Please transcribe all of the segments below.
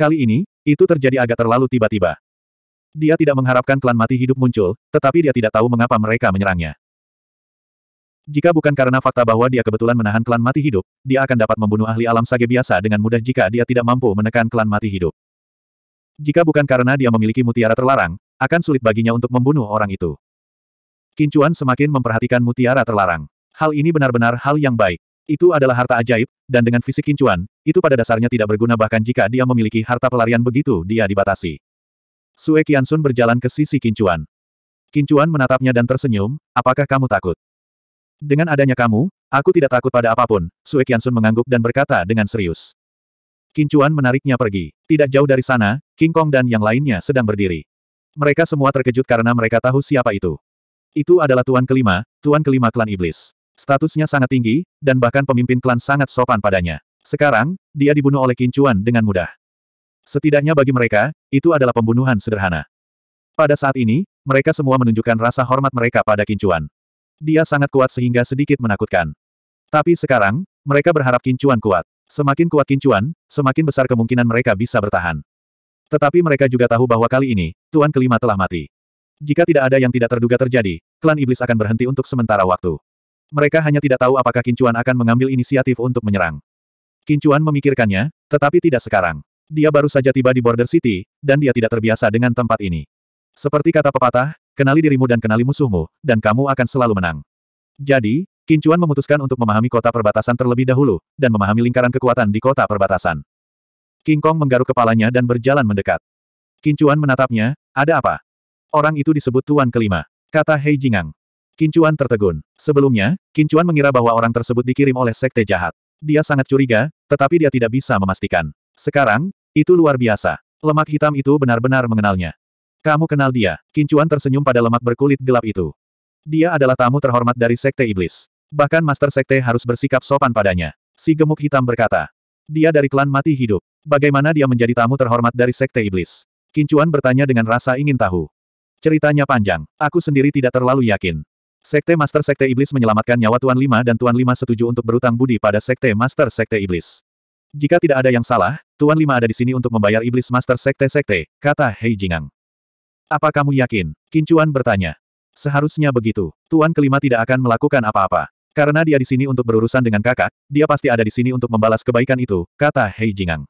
Kali ini, itu terjadi agak terlalu tiba-tiba. Dia tidak mengharapkan klan mati hidup muncul, tetapi dia tidak tahu mengapa mereka menyerangnya. Jika bukan karena fakta bahwa dia kebetulan menahan klan mati hidup, dia akan dapat membunuh ahli alam sage biasa dengan mudah jika dia tidak mampu menekan klan mati hidup. Jika bukan karena dia memiliki mutiara terlarang, akan sulit baginya untuk membunuh orang itu. Kincuan semakin memperhatikan mutiara terlarang. Hal ini benar-benar hal yang baik. Itu adalah harta ajaib, dan dengan fisik kincuan, itu pada dasarnya tidak berguna bahkan jika dia memiliki harta pelarian begitu dia dibatasi. Sue Sun berjalan ke sisi kincuan. Kincuan menatapnya dan tersenyum, apakah kamu takut? Dengan adanya kamu, aku tidak takut pada apapun, Sue Sun mengangguk dan berkata dengan serius. Kincuan menariknya pergi. Tidak jauh dari sana, King Kong dan yang lainnya sedang berdiri. Mereka semua terkejut karena mereka tahu siapa itu. Itu adalah tuan kelima, tuan kelima klan iblis. Statusnya sangat tinggi, dan bahkan pemimpin klan sangat sopan padanya. Sekarang, dia dibunuh oleh Kincuan dengan mudah. Setidaknya bagi mereka, itu adalah pembunuhan sederhana. Pada saat ini, mereka semua menunjukkan rasa hormat mereka pada Kincuan. Dia sangat kuat sehingga sedikit menakutkan. Tapi sekarang, mereka berharap Kincuan kuat. Semakin kuat Kincuan, semakin besar kemungkinan mereka bisa bertahan. Tetapi mereka juga tahu bahwa kali ini, Tuan Kelima telah mati. Jika tidak ada yang tidak terduga terjadi, klan iblis akan berhenti untuk sementara waktu. Mereka hanya tidak tahu apakah Kincuan akan mengambil inisiatif untuk menyerang. Kincuan memikirkannya, tetapi tidak sekarang. Dia baru saja tiba di Border City, dan dia tidak terbiasa dengan tempat ini. Seperti kata pepatah, kenali dirimu dan kenali musuhmu, dan kamu akan selalu menang. Jadi, Kincuan memutuskan untuk memahami kota perbatasan terlebih dahulu, dan memahami lingkaran kekuatan di kota perbatasan. King Kong menggaruk kepalanya dan berjalan mendekat. Kincuan menatapnya, ada apa? Orang itu disebut Tuan Kelima, kata Hei Jingang. Kincuan tertegun. Sebelumnya, Kincuan mengira bahwa orang tersebut dikirim oleh sekte jahat. Dia sangat curiga, tetapi dia tidak bisa memastikan. Sekarang, itu luar biasa. Lemak hitam itu benar-benar mengenalnya. Kamu kenal dia. Kincuan tersenyum pada lemak berkulit gelap itu. Dia adalah tamu terhormat dari sekte iblis. Bahkan master sekte harus bersikap sopan padanya. Si gemuk hitam berkata. Dia dari klan mati hidup. Bagaimana dia menjadi tamu terhormat dari sekte iblis? Kincuan bertanya dengan rasa ingin tahu. Ceritanya panjang, aku sendiri tidak terlalu yakin. Sekte Master Sekte Iblis menyelamatkan nyawa Tuan Lima dan Tuan Lima setuju untuk berutang budi pada Sekte Master Sekte Iblis. Jika tidak ada yang salah, Tuan Lima ada di sini untuk membayar Iblis Master Sekte-Sekte, kata Hei Jingang. Apa kamu yakin? Kincuan bertanya. Seharusnya begitu. Tuan kelima tidak akan melakukan apa-apa. Karena dia di sini untuk berurusan dengan kakak, dia pasti ada di sini untuk membalas kebaikan itu, kata Hei Jingang.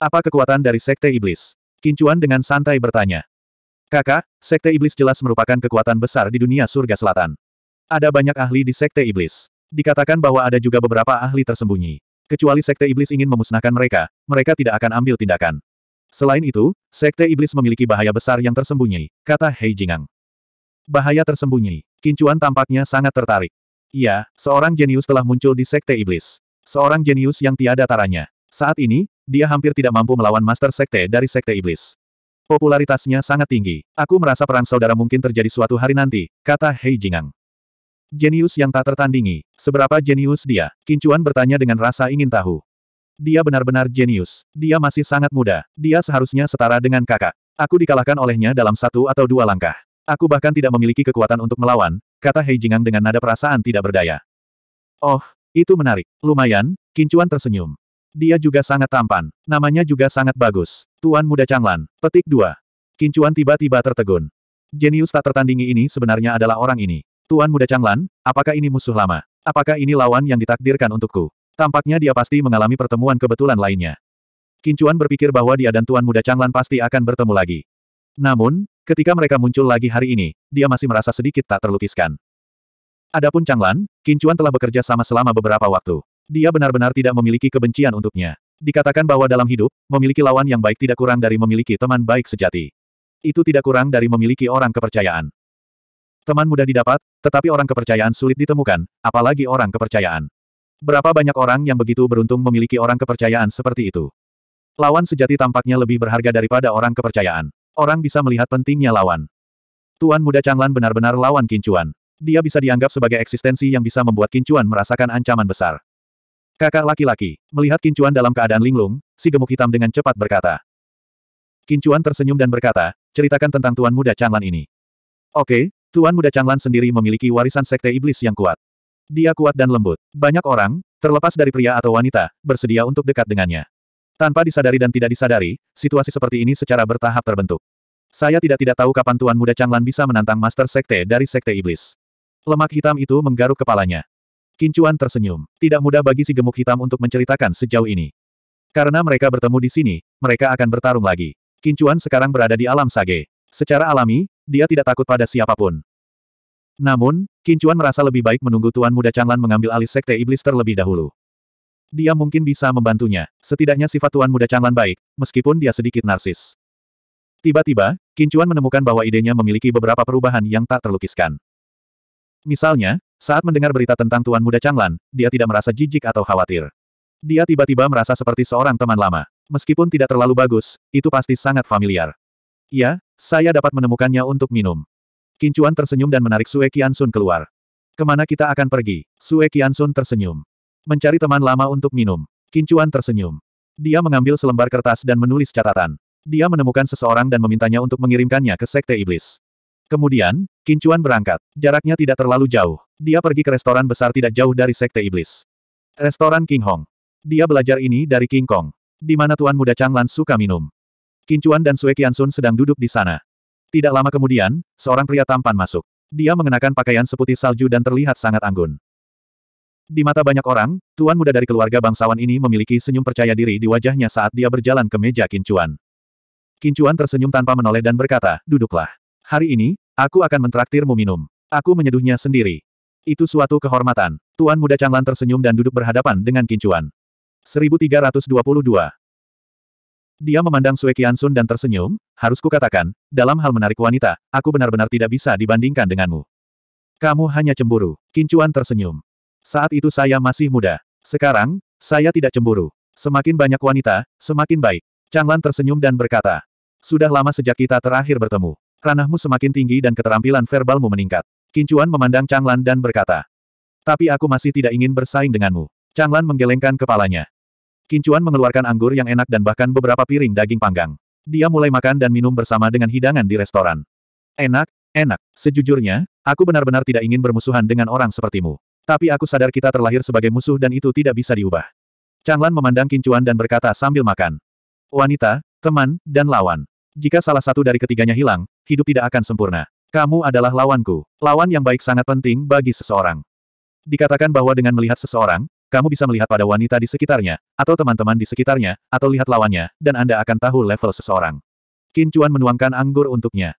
Apa kekuatan dari Sekte Iblis? Kincuan dengan santai bertanya. Kakak, Sekte Iblis jelas merupakan kekuatan besar di dunia surga selatan. Ada banyak ahli di Sekte Iblis. Dikatakan bahwa ada juga beberapa ahli tersembunyi. Kecuali Sekte Iblis ingin memusnahkan mereka, mereka tidak akan ambil tindakan. Selain itu, Sekte Iblis memiliki bahaya besar yang tersembunyi, kata Hei Jingang. Bahaya tersembunyi. Kincuan tampaknya sangat tertarik. Iya, seorang jenius telah muncul di Sekte Iblis. Seorang jenius yang tiada taranya. Saat ini, dia hampir tidak mampu melawan Master Sekte dari Sekte Iblis. Popularitasnya sangat tinggi. Aku merasa perang saudara mungkin terjadi suatu hari nanti, kata Hei Jingang. Jenius yang tak tertandingi. Seberapa jenius dia? Kincuan bertanya dengan rasa ingin tahu. Dia benar-benar jenius. Dia masih sangat muda. Dia seharusnya setara dengan kakak. Aku dikalahkan olehnya dalam satu atau dua langkah. Aku bahkan tidak memiliki kekuatan untuk melawan, kata Hei Jingang dengan nada perasaan tidak berdaya. Oh, itu menarik. Lumayan, Kincuan tersenyum. Dia juga sangat tampan. Namanya juga sangat bagus. Tuan Muda Changlan. Petik 2. Kincuan tiba-tiba tertegun. Jenius tak tertandingi ini sebenarnya adalah orang ini. Tuan Muda Changlan, apakah ini musuh lama? Apakah ini lawan yang ditakdirkan untukku? Tampaknya dia pasti mengalami pertemuan kebetulan lainnya. Kincuan berpikir bahwa dia dan Tuan Muda Changlan pasti akan bertemu lagi. Namun, ketika mereka muncul lagi hari ini, dia masih merasa sedikit tak terlukiskan. Adapun Changlan, Kincuan telah bekerja sama selama beberapa waktu. Dia benar-benar tidak memiliki kebencian untuknya. Dikatakan bahwa dalam hidup, memiliki lawan yang baik tidak kurang dari memiliki teman baik sejati. Itu tidak kurang dari memiliki orang kepercayaan. Teman mudah didapat, tetapi orang kepercayaan sulit ditemukan, apalagi orang kepercayaan. Berapa banyak orang yang begitu beruntung memiliki orang kepercayaan seperti itu? Lawan sejati tampaknya lebih berharga daripada orang kepercayaan. Orang bisa melihat pentingnya lawan. Tuan muda Changlan benar-benar lawan kincuan. Dia bisa dianggap sebagai eksistensi yang bisa membuat kincuan merasakan ancaman besar. Kakak laki-laki, melihat Kincuan dalam keadaan linglung, si gemuk hitam dengan cepat berkata. Kincuan tersenyum dan berkata, ceritakan tentang Tuan Muda Changlan ini. Oke, Tuan Muda Changlan sendiri memiliki warisan sekte iblis yang kuat. Dia kuat dan lembut. Banyak orang, terlepas dari pria atau wanita, bersedia untuk dekat dengannya. Tanpa disadari dan tidak disadari, situasi seperti ini secara bertahap terbentuk. Saya tidak tidak tahu kapan Tuan Muda Changlan bisa menantang Master Sekte dari Sekte Iblis. Lemak hitam itu menggaruk kepalanya. Kincuan tersenyum. Tidak mudah bagi si gemuk hitam untuk menceritakan sejauh ini. Karena mereka bertemu di sini, mereka akan bertarung lagi. Kincuan sekarang berada di alam sage. Secara alami, dia tidak takut pada siapapun. Namun, Kincuan merasa lebih baik menunggu Tuan Muda Changlan mengambil alih Sekte Iblis terlebih dahulu. Dia mungkin bisa membantunya. Setidaknya sifat Tuan Muda Changlan baik, meskipun dia sedikit narsis. Tiba-tiba, Kincuan menemukan bahwa idenya memiliki beberapa perubahan yang tak terlukiskan. Misalnya, saat mendengar berita tentang Tuan Muda Changlan, dia tidak merasa jijik atau khawatir. Dia tiba-tiba merasa seperti seorang teman lama. Meskipun tidak terlalu bagus, itu pasti sangat familiar. Ya, saya dapat menemukannya untuk minum. Kincuan tersenyum dan menarik Sue Sun keluar. Kemana kita akan pergi? Sue Sun tersenyum. Mencari teman lama untuk minum. Kincuan tersenyum. Dia mengambil selembar kertas dan menulis catatan. Dia menemukan seseorang dan memintanya untuk mengirimkannya ke Sekte Iblis. Kemudian, Kincuan berangkat. Jaraknya tidak terlalu jauh. Dia pergi ke restoran besar tidak jauh dari Sekte Iblis. Restoran King Hong. Dia belajar ini dari King Kong. Di mana Tuan Muda Changlan suka minum. Kincuan dan Sue Sun sedang duduk di sana. Tidak lama kemudian, seorang pria tampan masuk. Dia mengenakan pakaian seputih salju dan terlihat sangat anggun. Di mata banyak orang, Tuan Muda dari keluarga bangsawan ini memiliki senyum percaya diri di wajahnya saat dia berjalan ke meja Kincuan. Kincuan tersenyum tanpa menoleh dan berkata, duduklah. Hari ini, Aku akan mentraktirmu minum. Aku menyeduhnya sendiri. Itu suatu kehormatan. Tuan muda Changlan tersenyum dan duduk berhadapan dengan Kincuan. 1322. Dia memandang Sue Sun dan tersenyum, harus kukatakan, dalam hal menarik wanita, aku benar-benar tidak bisa dibandingkan denganmu. Kamu hanya cemburu. Kincuan tersenyum. Saat itu saya masih muda. Sekarang, saya tidak cemburu. Semakin banyak wanita, semakin baik. Changlan tersenyum dan berkata, Sudah lama sejak kita terakhir bertemu. Ranahmu semakin tinggi dan keterampilan verbalmu meningkat. Kincuan memandang Changlan dan berkata. Tapi aku masih tidak ingin bersaing denganmu. Changlan menggelengkan kepalanya. Kincuan mengeluarkan anggur yang enak dan bahkan beberapa piring daging panggang. Dia mulai makan dan minum bersama dengan hidangan di restoran. Enak, enak. Sejujurnya, aku benar-benar tidak ingin bermusuhan dengan orang sepertimu. Tapi aku sadar kita terlahir sebagai musuh dan itu tidak bisa diubah. Changlan memandang Kincuan dan berkata sambil makan. Wanita, teman, dan lawan. Jika salah satu dari ketiganya hilang, hidup tidak akan sempurna. Kamu adalah lawanku. Lawan yang baik sangat penting bagi seseorang. Dikatakan bahwa dengan melihat seseorang, kamu bisa melihat pada wanita di sekitarnya, atau teman-teman di sekitarnya, atau lihat lawannya, dan Anda akan tahu level seseorang. Qin Chuan menuangkan anggur untuknya.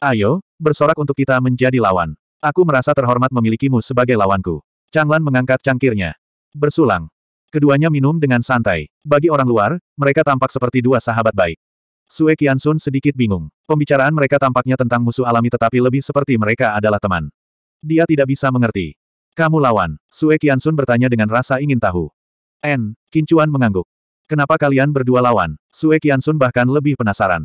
Ayo, bersorak untuk kita menjadi lawan. Aku merasa terhormat memilikimu sebagai lawanku. Changlan mengangkat cangkirnya. Bersulang. Keduanya minum dengan santai. Bagi orang luar, mereka tampak seperti dua sahabat baik. Sue Kiansun sedikit bingung. Pembicaraan mereka tampaknya tentang musuh alami tetapi lebih seperti mereka adalah teman. Dia tidak bisa mengerti. Kamu lawan. Sue Kiansun bertanya dengan rasa ingin tahu. En, Kincuan mengangguk. Kenapa kalian berdua lawan? Sue Kiansun bahkan lebih penasaran.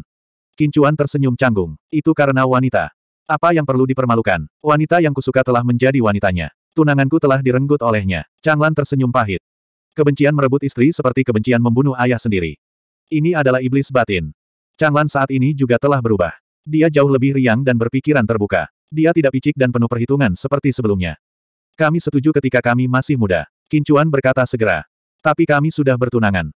Kincuan tersenyum canggung. Itu karena wanita. Apa yang perlu dipermalukan? Wanita yang kusuka telah menjadi wanitanya. Tunanganku telah direnggut olehnya. Changlan tersenyum pahit. Kebencian merebut istri seperti kebencian membunuh ayah sendiri. Ini adalah iblis batin. Changlan saat ini juga telah berubah. Dia jauh lebih riang dan berpikiran terbuka. Dia tidak picik dan penuh perhitungan seperti sebelumnya. Kami setuju ketika kami masih muda. Kincuan berkata segera. Tapi kami sudah bertunangan.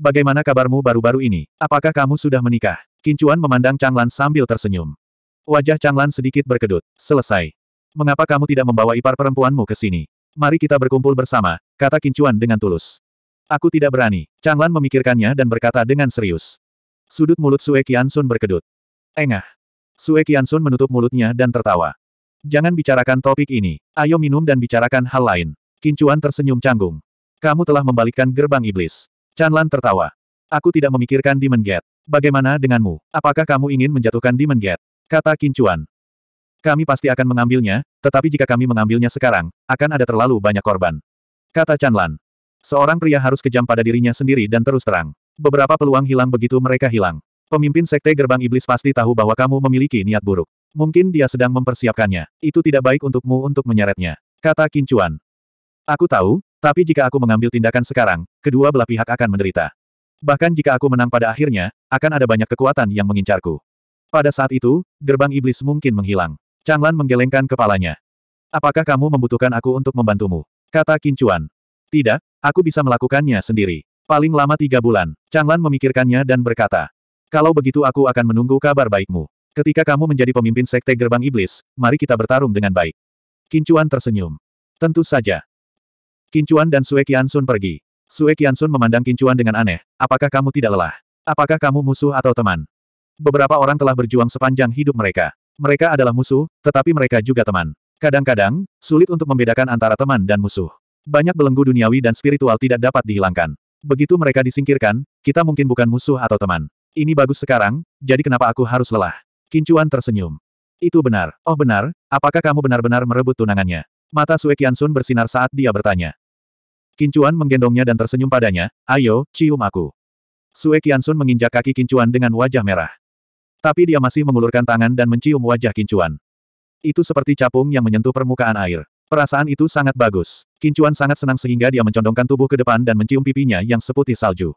Bagaimana kabarmu baru-baru ini? Apakah kamu sudah menikah? Kincuan memandang Changlan sambil tersenyum. Wajah Changlan sedikit berkedut. Selesai. Mengapa kamu tidak membawa ipar perempuanmu ke sini? Mari kita berkumpul bersama, kata Kincuan dengan tulus. Aku tidak berani. Changlan memikirkannya dan berkata dengan serius. Sudut mulut Sue Sun berkedut. Engah. Sue Sun menutup mulutnya dan tertawa. Jangan bicarakan topik ini. Ayo minum dan bicarakan hal lain. Kincuan tersenyum canggung. Kamu telah membalikkan gerbang iblis. Chanlan tertawa. Aku tidak memikirkan Demon Gate. Bagaimana denganmu? Apakah kamu ingin menjatuhkan Demon Gate? Kata Kincuan. Kami pasti akan mengambilnya, tetapi jika kami mengambilnya sekarang, akan ada terlalu banyak korban. Kata Chanlan. Seorang pria harus kejam pada dirinya sendiri dan terus terang. Beberapa peluang hilang begitu mereka hilang. Pemimpin Sekte Gerbang Iblis pasti tahu bahwa kamu memiliki niat buruk. Mungkin dia sedang mempersiapkannya. Itu tidak baik untukmu untuk menyeretnya. Kata Kincuan. Aku tahu, tapi jika aku mengambil tindakan sekarang, kedua belah pihak akan menderita. Bahkan jika aku menang pada akhirnya, akan ada banyak kekuatan yang mengincarku. Pada saat itu, gerbang iblis mungkin menghilang. Changlan menggelengkan kepalanya. Apakah kamu membutuhkan aku untuk membantumu? Kata Kincuan. Tidak, aku bisa melakukannya sendiri. Paling lama tiga bulan. Changlan memikirkannya dan berkata. Kalau begitu aku akan menunggu kabar baikmu. Ketika kamu menjadi pemimpin Sekte Gerbang Iblis, mari kita bertarung dengan baik. Kincuan tersenyum. Tentu saja. Kincuan dan Sue Sun pergi. Sue Sun memandang Kincuan dengan aneh. Apakah kamu tidak lelah? Apakah kamu musuh atau teman? Beberapa orang telah berjuang sepanjang hidup mereka. Mereka adalah musuh, tetapi mereka juga teman. Kadang-kadang, sulit untuk membedakan antara teman dan musuh. Banyak belenggu duniawi dan spiritual tidak dapat dihilangkan. Begitu mereka disingkirkan, kita mungkin bukan musuh atau teman. Ini bagus sekarang, jadi kenapa aku harus lelah? Kincuan tersenyum. Itu benar. Oh benar, apakah kamu benar-benar merebut tunangannya? Mata Sue Sun bersinar saat dia bertanya. Kincuan menggendongnya dan tersenyum padanya, ayo, cium aku. Sue Sun menginjak kaki Kincuan dengan wajah merah. Tapi dia masih mengulurkan tangan dan mencium wajah Kincuan. Itu seperti capung yang menyentuh permukaan air. Perasaan itu sangat bagus. Kincuan sangat senang sehingga dia mencondongkan tubuh ke depan dan mencium pipinya yang seputih salju.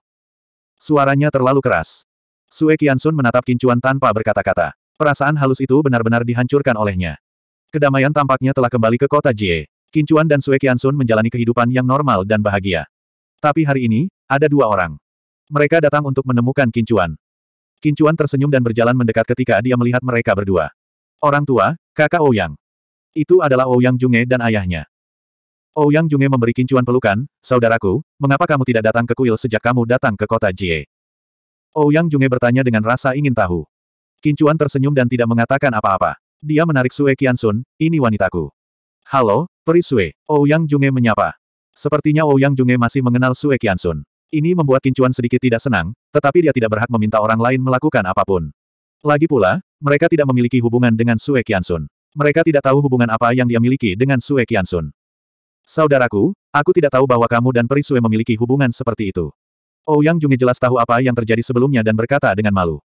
Suaranya terlalu keras. Sue Kiansun menatap Kincuan tanpa berkata-kata. Perasaan halus itu benar-benar dihancurkan olehnya. Kedamaian tampaknya telah kembali ke kota Jie. Kincuan dan Sue Kiansun menjalani kehidupan yang normal dan bahagia. Tapi hari ini, ada dua orang. Mereka datang untuk menemukan Kincuan. Kincuan tersenyum dan berjalan mendekat ketika dia melihat mereka berdua. Orang tua, kakak Ouyang. Itu adalah Ouyang oh Junge dan ayahnya. Ouyang oh Junge memberi kincuan pelukan, Saudaraku, mengapa kamu tidak datang ke kuil sejak kamu datang ke kota Jie? Ouyang oh Junge bertanya dengan rasa ingin tahu. Kincuan tersenyum dan tidak mengatakan apa-apa. Dia menarik Sue Qiansun, ini wanitaku. Halo, Peri Sue, Ouyang Junge menyapa. Sepertinya Ouyang Junge masih mengenal Sue Qiansun. Ini membuat Kincuan sedikit tidak senang, tetapi dia tidak berhak meminta orang lain melakukan apapun. Lagi pula, mereka tidak memiliki hubungan dengan Sue Qiansun. Mereka tidak tahu hubungan apa yang dia miliki dengan Sue Sun. Saudaraku, aku tidak tahu bahwa kamu dan Peri Sue memiliki hubungan seperti itu. Ouyang oh, Junge jelas tahu apa yang terjadi sebelumnya dan berkata dengan malu.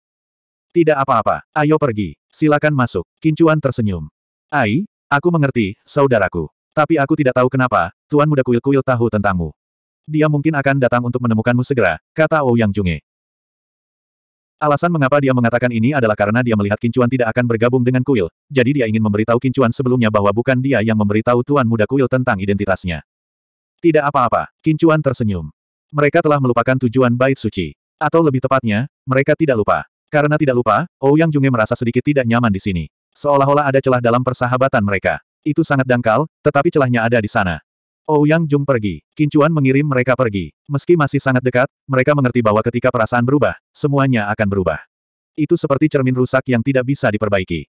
Tidak apa-apa, ayo pergi, silakan masuk. Kincuan tersenyum. Ai, aku mengerti, saudaraku. Tapi aku tidak tahu kenapa, Tuan Muda Kuil-Kuil tahu tentangmu. Dia mungkin akan datang untuk menemukanmu segera, kata Ouyang oh Junge. Alasan mengapa dia mengatakan ini adalah karena dia melihat Kincuan tidak akan bergabung dengan kuil, jadi dia ingin memberitahu Kincuan sebelumnya bahwa bukan dia yang memberitahu Tuan Muda Kuil tentang identitasnya. Tidak apa-apa, Kincuan tersenyum. Mereka telah melupakan tujuan bait suci. Atau lebih tepatnya, mereka tidak lupa. Karena tidak lupa, Ouyang Junge merasa sedikit tidak nyaman di sini. Seolah-olah ada celah dalam persahabatan mereka. Itu sangat dangkal, tetapi celahnya ada di sana. Ouyang oh Jung pergi. Kincuan mengirim mereka pergi. Meski masih sangat dekat, mereka mengerti bahwa ketika perasaan berubah, semuanya akan berubah. Itu seperti cermin rusak yang tidak bisa diperbaiki.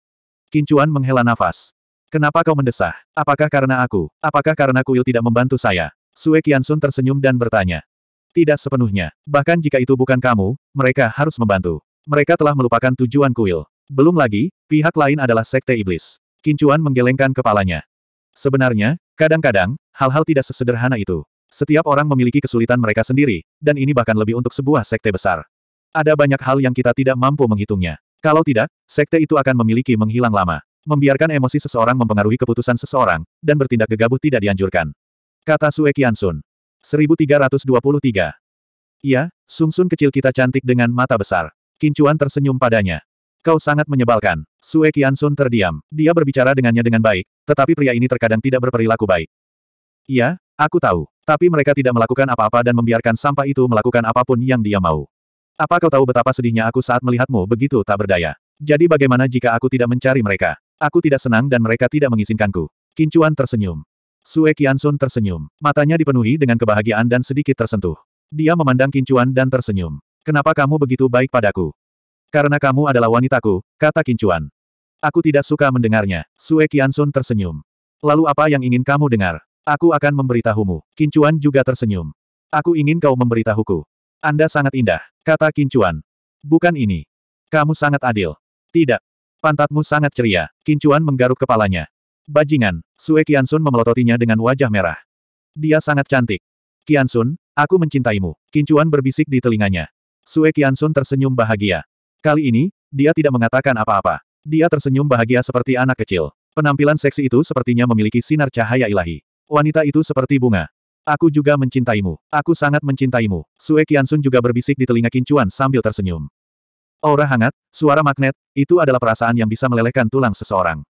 Kincuan menghela nafas. Kenapa kau mendesah? Apakah karena aku? Apakah karena kuil tidak membantu saya? Sue Qiansun tersenyum dan bertanya. Tidak sepenuhnya. Bahkan jika itu bukan kamu, mereka harus membantu. Mereka telah melupakan tujuan kuil. Belum lagi, pihak lain adalah sekte iblis. Kincuan menggelengkan kepalanya. Sebenarnya, Kadang-kadang, hal-hal tidak sesederhana itu. Setiap orang memiliki kesulitan mereka sendiri, dan ini bahkan lebih untuk sebuah sekte besar. Ada banyak hal yang kita tidak mampu menghitungnya. Kalau tidak, sekte itu akan memiliki menghilang lama. Membiarkan emosi seseorang mempengaruhi keputusan seseorang, dan bertindak gegabah tidak dianjurkan. Kata Sue iya, Sun. 1323. Iya, Sungsun kecil kita cantik dengan mata besar. Kincuan tersenyum padanya. Kau sangat menyebalkan. Sue Sun terdiam. Dia berbicara dengannya dengan baik, tetapi pria ini terkadang tidak berperilaku baik. Iya, aku tahu. Tapi mereka tidak melakukan apa-apa dan membiarkan sampah itu melakukan apapun yang dia mau. Apa kau tahu betapa sedihnya aku saat melihatmu begitu tak berdaya? Jadi bagaimana jika aku tidak mencari mereka? Aku tidak senang dan mereka tidak mengizinkanku. Kincuan tersenyum. Sue Sun tersenyum. Matanya dipenuhi dengan kebahagiaan dan sedikit tersentuh. Dia memandang Kincuan dan tersenyum. Kenapa kamu begitu baik padaku? Karena kamu adalah wanitaku, kata Kincuan. Aku tidak suka mendengarnya. Sue Kiansun tersenyum. Lalu apa yang ingin kamu dengar? Aku akan memberitahumu. Kincuan juga tersenyum. Aku ingin kau memberitahuku. Anda sangat indah, kata Kincuan. Bukan ini. Kamu sangat adil. Tidak. Pantatmu sangat ceria. Kincuan menggaruk kepalanya. Bajingan, Sue Kiansun memelototinya dengan wajah merah. Dia sangat cantik. Kiansun, aku mencintaimu. Kincuan berbisik di telinganya. Sue Kiansun tersenyum bahagia. Kali ini, dia tidak mengatakan apa-apa. Dia tersenyum bahagia seperti anak kecil. Penampilan seksi itu sepertinya memiliki sinar cahaya ilahi. Wanita itu seperti bunga. Aku juga mencintaimu. Aku sangat mencintaimu. Sue Kiansun juga berbisik di telinga Kincuan sambil tersenyum. Aura hangat, suara magnet, itu adalah perasaan yang bisa melelehkan tulang seseorang.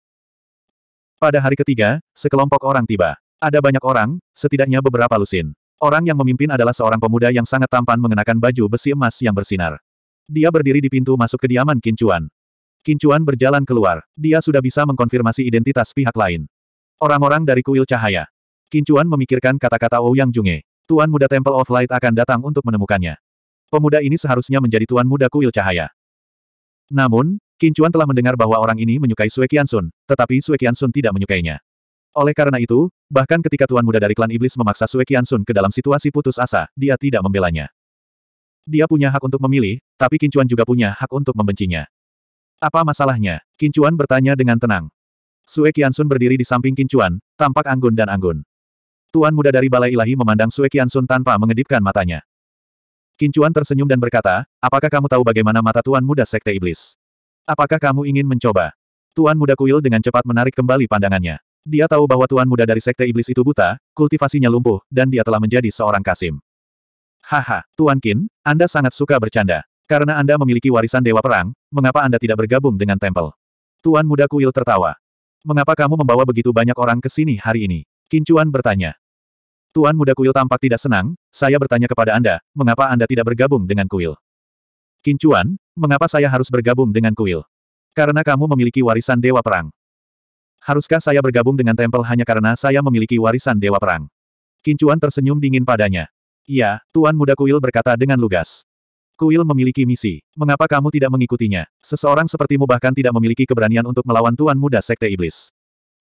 Pada hari ketiga, sekelompok orang tiba. Ada banyak orang, setidaknya beberapa lusin. Orang yang memimpin adalah seorang pemuda yang sangat tampan mengenakan baju besi emas yang bersinar. Dia berdiri di pintu masuk kediaman Kincuan. Kincuan berjalan keluar. Dia sudah bisa mengkonfirmasi identitas pihak lain. Orang-orang dari kuil cahaya. Kincuan memikirkan kata-kata Ouyang Junge. Tuan muda Temple of Light akan datang untuk menemukannya. Pemuda ini seharusnya menjadi tuan muda kuil cahaya. Namun, Kincuan telah mendengar bahwa orang ini menyukai Sue Sun, tetapi Sue Sun tidak menyukainya. Oleh karena itu, bahkan ketika Tuan Muda dari klan Iblis memaksa Sue Sun ke dalam situasi putus asa, dia tidak membelanya. Dia punya hak untuk memilih, tapi Kincuan juga punya hak untuk membencinya. Apa masalahnya? Kincuan bertanya dengan tenang. Sue Kiansun berdiri di samping Kincuan, tampak anggun dan anggun. Tuan muda dari Balai Ilahi memandang Sue Kiansun tanpa mengedipkan matanya. Kincuan tersenyum dan berkata, apakah kamu tahu bagaimana mata Tuan muda Sekte Iblis? Apakah kamu ingin mencoba? Tuan muda kuil dengan cepat menarik kembali pandangannya. Dia tahu bahwa tuan muda dari sekte iblis itu buta, kultivasinya lumpuh, dan dia telah menjadi seorang kasim. Haha, Tuan Kin, Anda sangat suka bercanda. Karena Anda memiliki warisan Dewa Perang, mengapa Anda tidak bergabung dengan Temple? Tuan muda kuil tertawa. Mengapa kamu membawa begitu banyak orang ke sini hari ini? Kincuan bertanya. Tuan muda kuil tampak tidak senang, saya bertanya kepada Anda, mengapa Anda tidak bergabung dengan kuil? Kincuan, mengapa saya harus bergabung dengan kuil? Karena kamu memiliki warisan Dewa Perang. Haruskah saya bergabung dengan Temple hanya karena saya memiliki warisan Dewa Perang? Kincuan tersenyum dingin padanya. Iya, Tuan Muda Kuil berkata dengan lugas. Kuil memiliki misi. Mengapa kamu tidak mengikutinya? Seseorang sepertimu bahkan tidak memiliki keberanian untuk melawan Tuan Muda Sekte Iblis.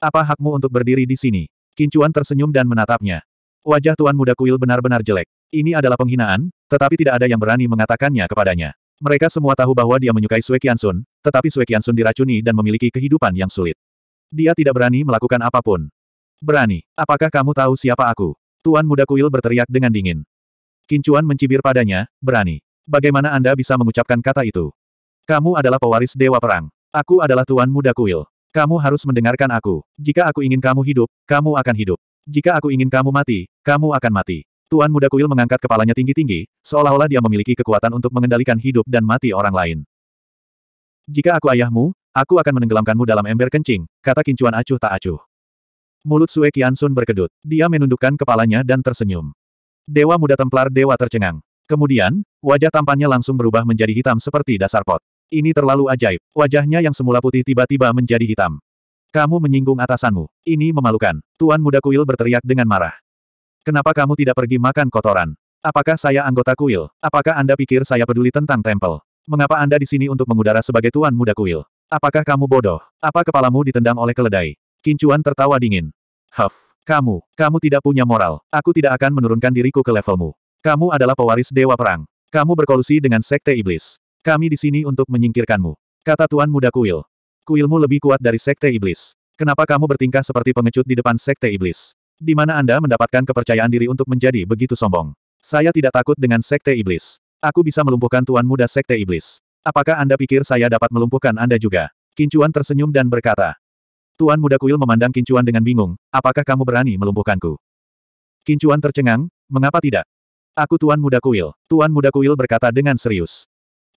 Apa hakmu untuk berdiri di sini? Kincuan tersenyum dan menatapnya. Wajah Tuan Muda Kuil benar-benar jelek. Ini adalah penghinaan, tetapi tidak ada yang berani mengatakannya kepadanya. Mereka semua tahu bahwa dia menyukai Sue Sun, tetapi Sue Sun diracuni dan memiliki kehidupan yang sulit. Dia tidak berani melakukan apapun. Berani. Apakah kamu tahu siapa aku? Tuan Muda Kuil berteriak dengan dingin. Kincuan mencibir padanya, berani. Bagaimana Anda bisa mengucapkan kata itu? Kamu adalah pewaris Dewa Perang. Aku adalah Tuan Muda Kuil. Kamu harus mendengarkan aku. Jika aku ingin kamu hidup, kamu akan hidup. Jika aku ingin kamu mati, kamu akan mati. Tuan Muda Kuil mengangkat kepalanya tinggi-tinggi, seolah-olah dia memiliki kekuatan untuk mengendalikan hidup dan mati orang lain. Jika aku ayahmu, aku akan menenggelamkanmu dalam ember kencing, kata kincuan acuh tak acuh. Mulut Sue Kian Sun berkedut. Dia menundukkan kepalanya dan tersenyum. Dewa muda Templar Dewa tercengang. Kemudian, wajah tampannya langsung berubah menjadi hitam seperti dasar pot. Ini terlalu ajaib. Wajahnya yang semula putih tiba-tiba menjadi hitam. Kamu menyinggung atasanmu. Ini memalukan. Tuan muda kuil berteriak dengan marah. Kenapa kamu tidak pergi makan kotoran? Apakah saya anggota kuil? Apakah Anda pikir saya peduli tentang tempel? Mengapa Anda di sini untuk mengudara sebagai tuan muda kuil? Apakah kamu bodoh? Apa kepalamu ditendang oleh keledai? Kincuan tertawa dingin. Huff. Kamu, kamu tidak punya moral. Aku tidak akan menurunkan diriku ke levelmu. Kamu adalah pewaris Dewa Perang. Kamu berkolusi dengan Sekte Iblis. Kami di sini untuk menyingkirkanmu. Kata Tuan Muda Kuil. Kuilmu lebih kuat dari Sekte Iblis. Kenapa kamu bertingkah seperti pengecut di depan Sekte Iblis? Di mana Anda mendapatkan kepercayaan diri untuk menjadi begitu sombong? Saya tidak takut dengan Sekte Iblis. Aku bisa melumpuhkan Tuan Muda Sekte Iblis. Apakah Anda pikir saya dapat melumpuhkan Anda juga? Kincuan tersenyum dan berkata, Tuan muda kuil memandang Kincuan dengan bingung, apakah kamu berani melumpuhkanku? Kincuan tercengang, mengapa tidak? Aku Tuan muda kuil. Tuan muda kuil berkata dengan serius.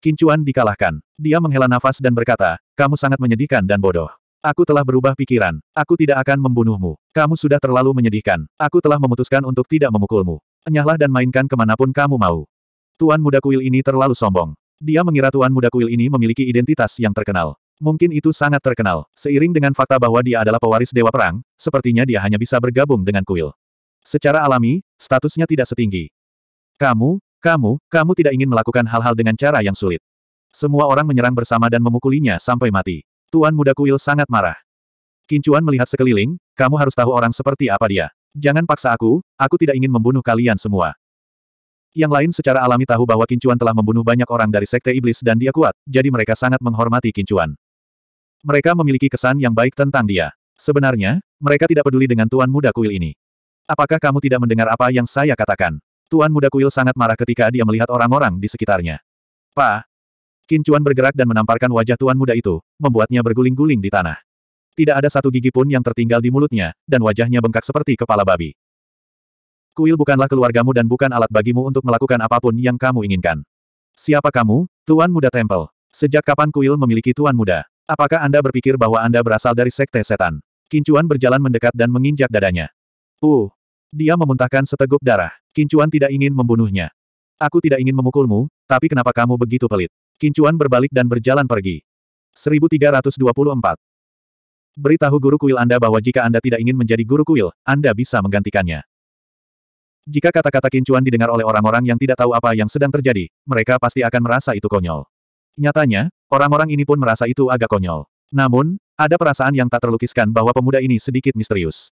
Kincuan dikalahkan. Dia menghela nafas dan berkata, kamu sangat menyedihkan dan bodoh. Aku telah berubah pikiran. Aku tidak akan membunuhmu. Kamu sudah terlalu menyedihkan. Aku telah memutuskan untuk tidak memukulmu. Enyahlah dan mainkan kemanapun kamu mau. Tuan muda kuil ini terlalu sombong. Dia mengira Tuan muda kuil ini memiliki identitas yang terkenal. Mungkin itu sangat terkenal, seiring dengan fakta bahwa dia adalah pewaris Dewa Perang, sepertinya dia hanya bisa bergabung dengan kuil. Secara alami, statusnya tidak setinggi. Kamu, kamu, kamu tidak ingin melakukan hal-hal dengan cara yang sulit. Semua orang menyerang bersama dan memukulinya sampai mati. Tuan muda kuil sangat marah. Kincuan melihat sekeliling, kamu harus tahu orang seperti apa dia. Jangan paksa aku, aku tidak ingin membunuh kalian semua. Yang lain secara alami tahu bahwa Kincuan telah membunuh banyak orang dari Sekte Iblis dan dia kuat, jadi mereka sangat menghormati Kincuan mereka memiliki kesan yang baik tentang dia. Sebenarnya, mereka tidak peduli dengan Tuan Muda Kuil ini. Apakah kamu tidak mendengar apa yang saya katakan? Tuan Muda Kuil sangat marah ketika dia melihat orang-orang di sekitarnya. Pa! Kincuan bergerak dan menamparkan wajah Tuan Muda itu, membuatnya berguling-guling di tanah. Tidak ada satu gigi pun yang tertinggal di mulutnya, dan wajahnya bengkak seperti kepala babi. Kuil bukanlah keluargamu dan bukan alat bagimu untuk melakukan apapun yang kamu inginkan. Siapa kamu, Tuan Muda Temple? Sejak kapan kuil memiliki Tuan Muda? Apakah Anda berpikir bahwa Anda berasal dari sekte setan? Kincuan berjalan mendekat dan menginjak dadanya. Uh! Dia memuntahkan seteguk darah. Kincuan tidak ingin membunuhnya. Aku tidak ingin memukulmu, tapi kenapa kamu begitu pelit? Kincuan berbalik dan berjalan pergi. 1324 Beritahu guru kuil Anda bahwa jika Anda tidak ingin menjadi guru kuil, Anda bisa menggantikannya. Jika kata-kata Kincuan didengar oleh orang-orang yang tidak tahu apa yang sedang terjadi, mereka pasti akan merasa itu konyol. Nyatanya, Orang-orang ini pun merasa itu agak konyol. Namun, ada perasaan yang tak terlukiskan bahwa pemuda ini sedikit misterius.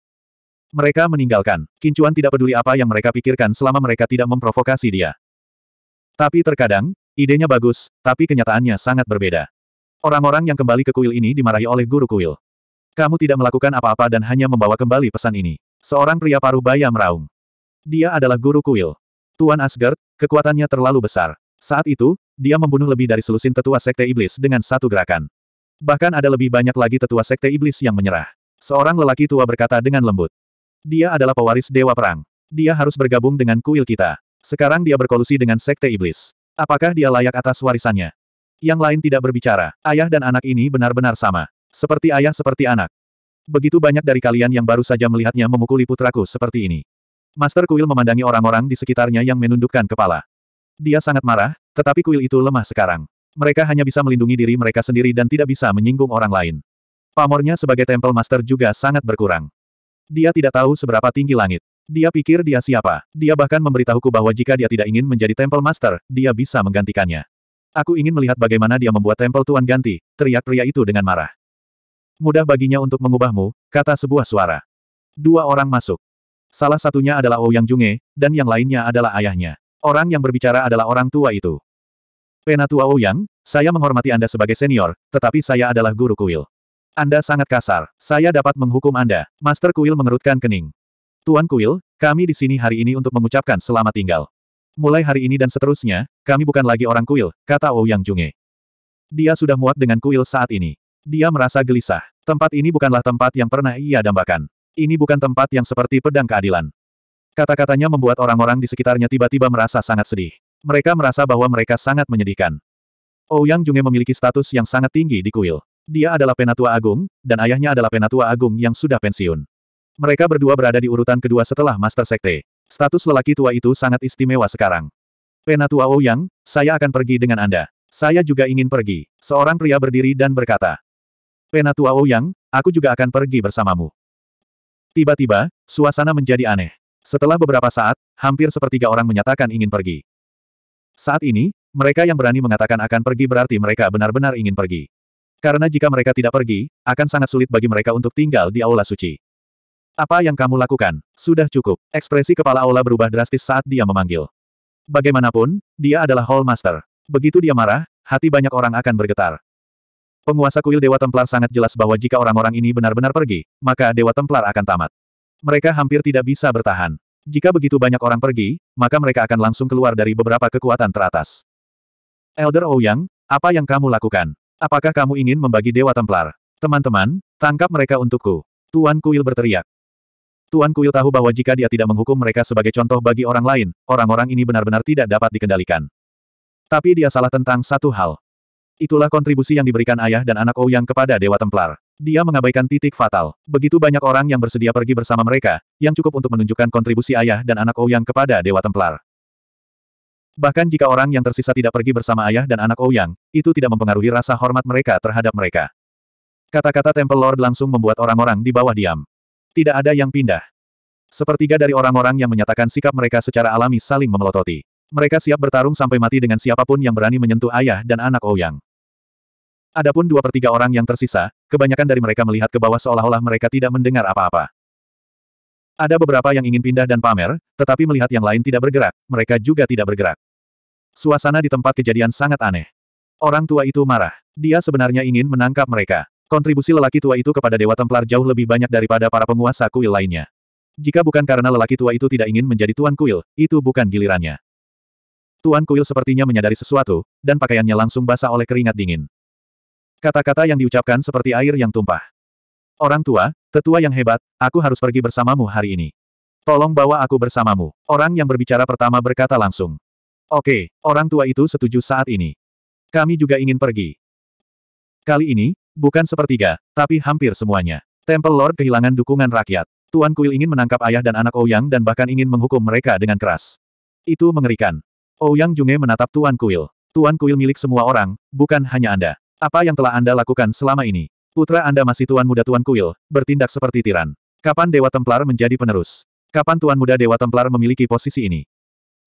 Mereka meninggalkan. Kincuan tidak peduli apa yang mereka pikirkan selama mereka tidak memprovokasi dia. Tapi terkadang, idenya bagus, tapi kenyataannya sangat berbeda. Orang-orang yang kembali ke kuil ini dimarahi oleh guru kuil. Kamu tidak melakukan apa-apa dan hanya membawa kembali pesan ini. Seorang pria paruh baya meraung. Dia adalah guru kuil. Tuan Asgard, kekuatannya terlalu besar. Saat itu, dia membunuh lebih dari selusin tetua sekte iblis dengan satu gerakan. Bahkan ada lebih banyak lagi tetua sekte iblis yang menyerah. Seorang lelaki tua berkata dengan lembut. Dia adalah pewaris Dewa Perang. Dia harus bergabung dengan kuil kita. Sekarang dia berkolusi dengan sekte iblis. Apakah dia layak atas warisannya? Yang lain tidak berbicara. Ayah dan anak ini benar-benar sama. Seperti ayah seperti anak. Begitu banyak dari kalian yang baru saja melihatnya memukuli putraku seperti ini. Master Kuil memandangi orang-orang di sekitarnya yang menundukkan kepala. Dia sangat marah, tetapi kuil itu lemah sekarang. Mereka hanya bisa melindungi diri mereka sendiri dan tidak bisa menyinggung orang lain. Pamornya sebagai Temple Master juga sangat berkurang. Dia tidak tahu seberapa tinggi langit. Dia pikir dia siapa. Dia bahkan memberitahuku bahwa jika dia tidak ingin menjadi Temple Master, dia bisa menggantikannya. Aku ingin melihat bagaimana dia membuat Temple Tuan ganti, teriak pria itu dengan marah. Mudah baginya untuk mengubahmu, kata sebuah suara. Dua orang masuk. Salah satunya adalah Ouyang oh Junge, dan yang lainnya adalah ayahnya. Orang yang berbicara adalah orang tua itu. Penatua Ouyang, saya menghormati Anda sebagai senior, tetapi saya adalah guru kuil. Anda sangat kasar. Saya dapat menghukum Anda. Master Kuil mengerutkan kening. Tuan Kuil, kami di sini hari ini untuk mengucapkan selamat tinggal. Mulai hari ini dan seterusnya, kami bukan lagi orang kuil, kata Ouyang Junge. Dia sudah muak dengan kuil saat ini. Dia merasa gelisah. Tempat ini bukanlah tempat yang pernah ia dambakan. Ini bukan tempat yang seperti pedang keadilan. Kata-katanya membuat orang-orang di sekitarnya tiba-tiba merasa sangat sedih. Mereka merasa bahwa mereka sangat menyedihkan. Ouyang oh, Junge memiliki status yang sangat tinggi di kuil. Dia adalah penatua agung, dan ayahnya adalah penatua agung yang sudah pensiun. Mereka berdua berada di urutan kedua setelah Master Sekte. Status lelaki tua itu sangat istimewa sekarang. Penatua Ouyang, oh saya akan pergi dengan Anda. Saya juga ingin pergi. Seorang pria berdiri dan berkata. Penatua Ouyang, oh aku juga akan pergi bersamamu. Tiba-tiba, suasana menjadi aneh. Setelah beberapa saat, hampir sepertiga orang menyatakan ingin pergi. Saat ini, mereka yang berani mengatakan akan pergi berarti mereka benar-benar ingin pergi. Karena jika mereka tidak pergi, akan sangat sulit bagi mereka untuk tinggal di aula suci. Apa yang kamu lakukan? Sudah cukup. Ekspresi kepala aula berubah drastis saat dia memanggil. Bagaimanapun, dia adalah Hall Master. Begitu dia marah, hati banyak orang akan bergetar. Penguasa kuil Dewa Templar sangat jelas bahwa jika orang-orang ini benar-benar pergi, maka Dewa Templar akan tamat mereka hampir tidak bisa bertahan. Jika begitu banyak orang pergi, maka mereka akan langsung keluar dari beberapa kekuatan teratas. Elder Ouyang, oh apa yang kamu lakukan? Apakah kamu ingin membagi Dewa Templar? Teman-teman, tangkap mereka untukku. Tuan Kuil berteriak. Tuan Kuil tahu bahwa jika dia tidak menghukum mereka sebagai contoh bagi orang lain, orang-orang ini benar-benar tidak dapat dikendalikan. Tapi dia salah tentang satu hal. Itulah kontribusi yang diberikan ayah dan anak Ouyang oh kepada Dewa Templar. Dia mengabaikan titik fatal. Begitu banyak orang yang bersedia pergi bersama mereka, yang cukup untuk menunjukkan kontribusi ayah dan anak Ouyang kepada Dewa Templar. Bahkan jika orang yang tersisa tidak pergi bersama ayah dan anak Ouyang, itu tidak mempengaruhi rasa hormat mereka terhadap mereka. Kata-kata Temple Lord langsung membuat orang-orang di bawah diam. Tidak ada yang pindah. Sepertiga dari orang-orang yang menyatakan sikap mereka secara alami saling memelototi. Mereka siap bertarung sampai mati dengan siapapun yang berani menyentuh ayah dan anak Ouyang. Adapun dua per tiga orang yang tersisa, kebanyakan dari mereka melihat ke bawah seolah-olah mereka tidak mendengar apa-apa. Ada beberapa yang ingin pindah dan pamer, tetapi melihat yang lain tidak bergerak, mereka juga tidak bergerak. Suasana di tempat kejadian sangat aneh. Orang tua itu marah. Dia sebenarnya ingin menangkap mereka. Kontribusi lelaki tua itu kepada Dewa Templar jauh lebih banyak daripada para penguasa kuil lainnya. Jika bukan karena lelaki tua itu tidak ingin menjadi tuan kuil, itu bukan gilirannya. Tuan kuil sepertinya menyadari sesuatu, dan pakaiannya langsung basah oleh keringat dingin. Kata-kata yang diucapkan seperti air yang tumpah. Orang tua, tetua yang hebat, aku harus pergi bersamamu hari ini. Tolong bawa aku bersamamu. Orang yang berbicara pertama berkata langsung. Oke, orang tua itu setuju saat ini. Kami juga ingin pergi. Kali ini, bukan sepertiga, tapi hampir semuanya. Temple Lord kehilangan dukungan rakyat. Tuan Kuil ingin menangkap ayah dan anak Ouyang oh dan bahkan ingin menghukum mereka dengan keras. Itu mengerikan. Ouyang oh Junge menatap Tuan Kuil. Tuan Kuil milik semua orang, bukan hanya Anda. Apa yang telah Anda lakukan selama ini? Putra Anda masih Tuan Muda Tuan Kuil, bertindak seperti tiran. Kapan Dewa Templar menjadi penerus? Kapan Tuan Muda Dewa Templar memiliki posisi ini?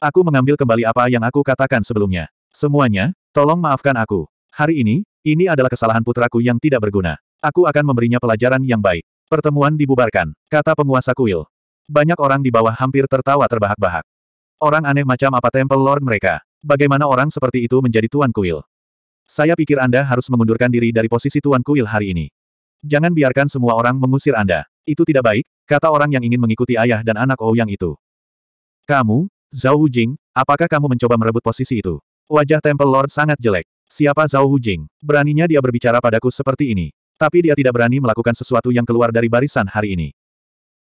Aku mengambil kembali apa yang aku katakan sebelumnya. Semuanya, tolong maafkan aku. Hari ini, ini adalah kesalahan putraku yang tidak berguna. Aku akan memberinya pelajaran yang baik. Pertemuan dibubarkan, kata penguasa kuil. Banyak orang di bawah hampir tertawa terbahak-bahak. Orang aneh macam apa Temple Lord mereka? Bagaimana orang seperti itu menjadi tuan kuil? Saya pikir Anda harus mengundurkan diri dari posisi Tuan Kuil hari ini. Jangan biarkan semua orang mengusir Anda. Itu tidak baik, kata orang yang ingin mengikuti ayah dan anak Ouyang oh itu. Kamu, Zhao Hujing, apakah kamu mencoba merebut posisi itu? Wajah Temple Lord sangat jelek. Siapa Zhao Hujing? Beraninya dia berbicara padaku seperti ini. Tapi dia tidak berani melakukan sesuatu yang keluar dari barisan hari ini.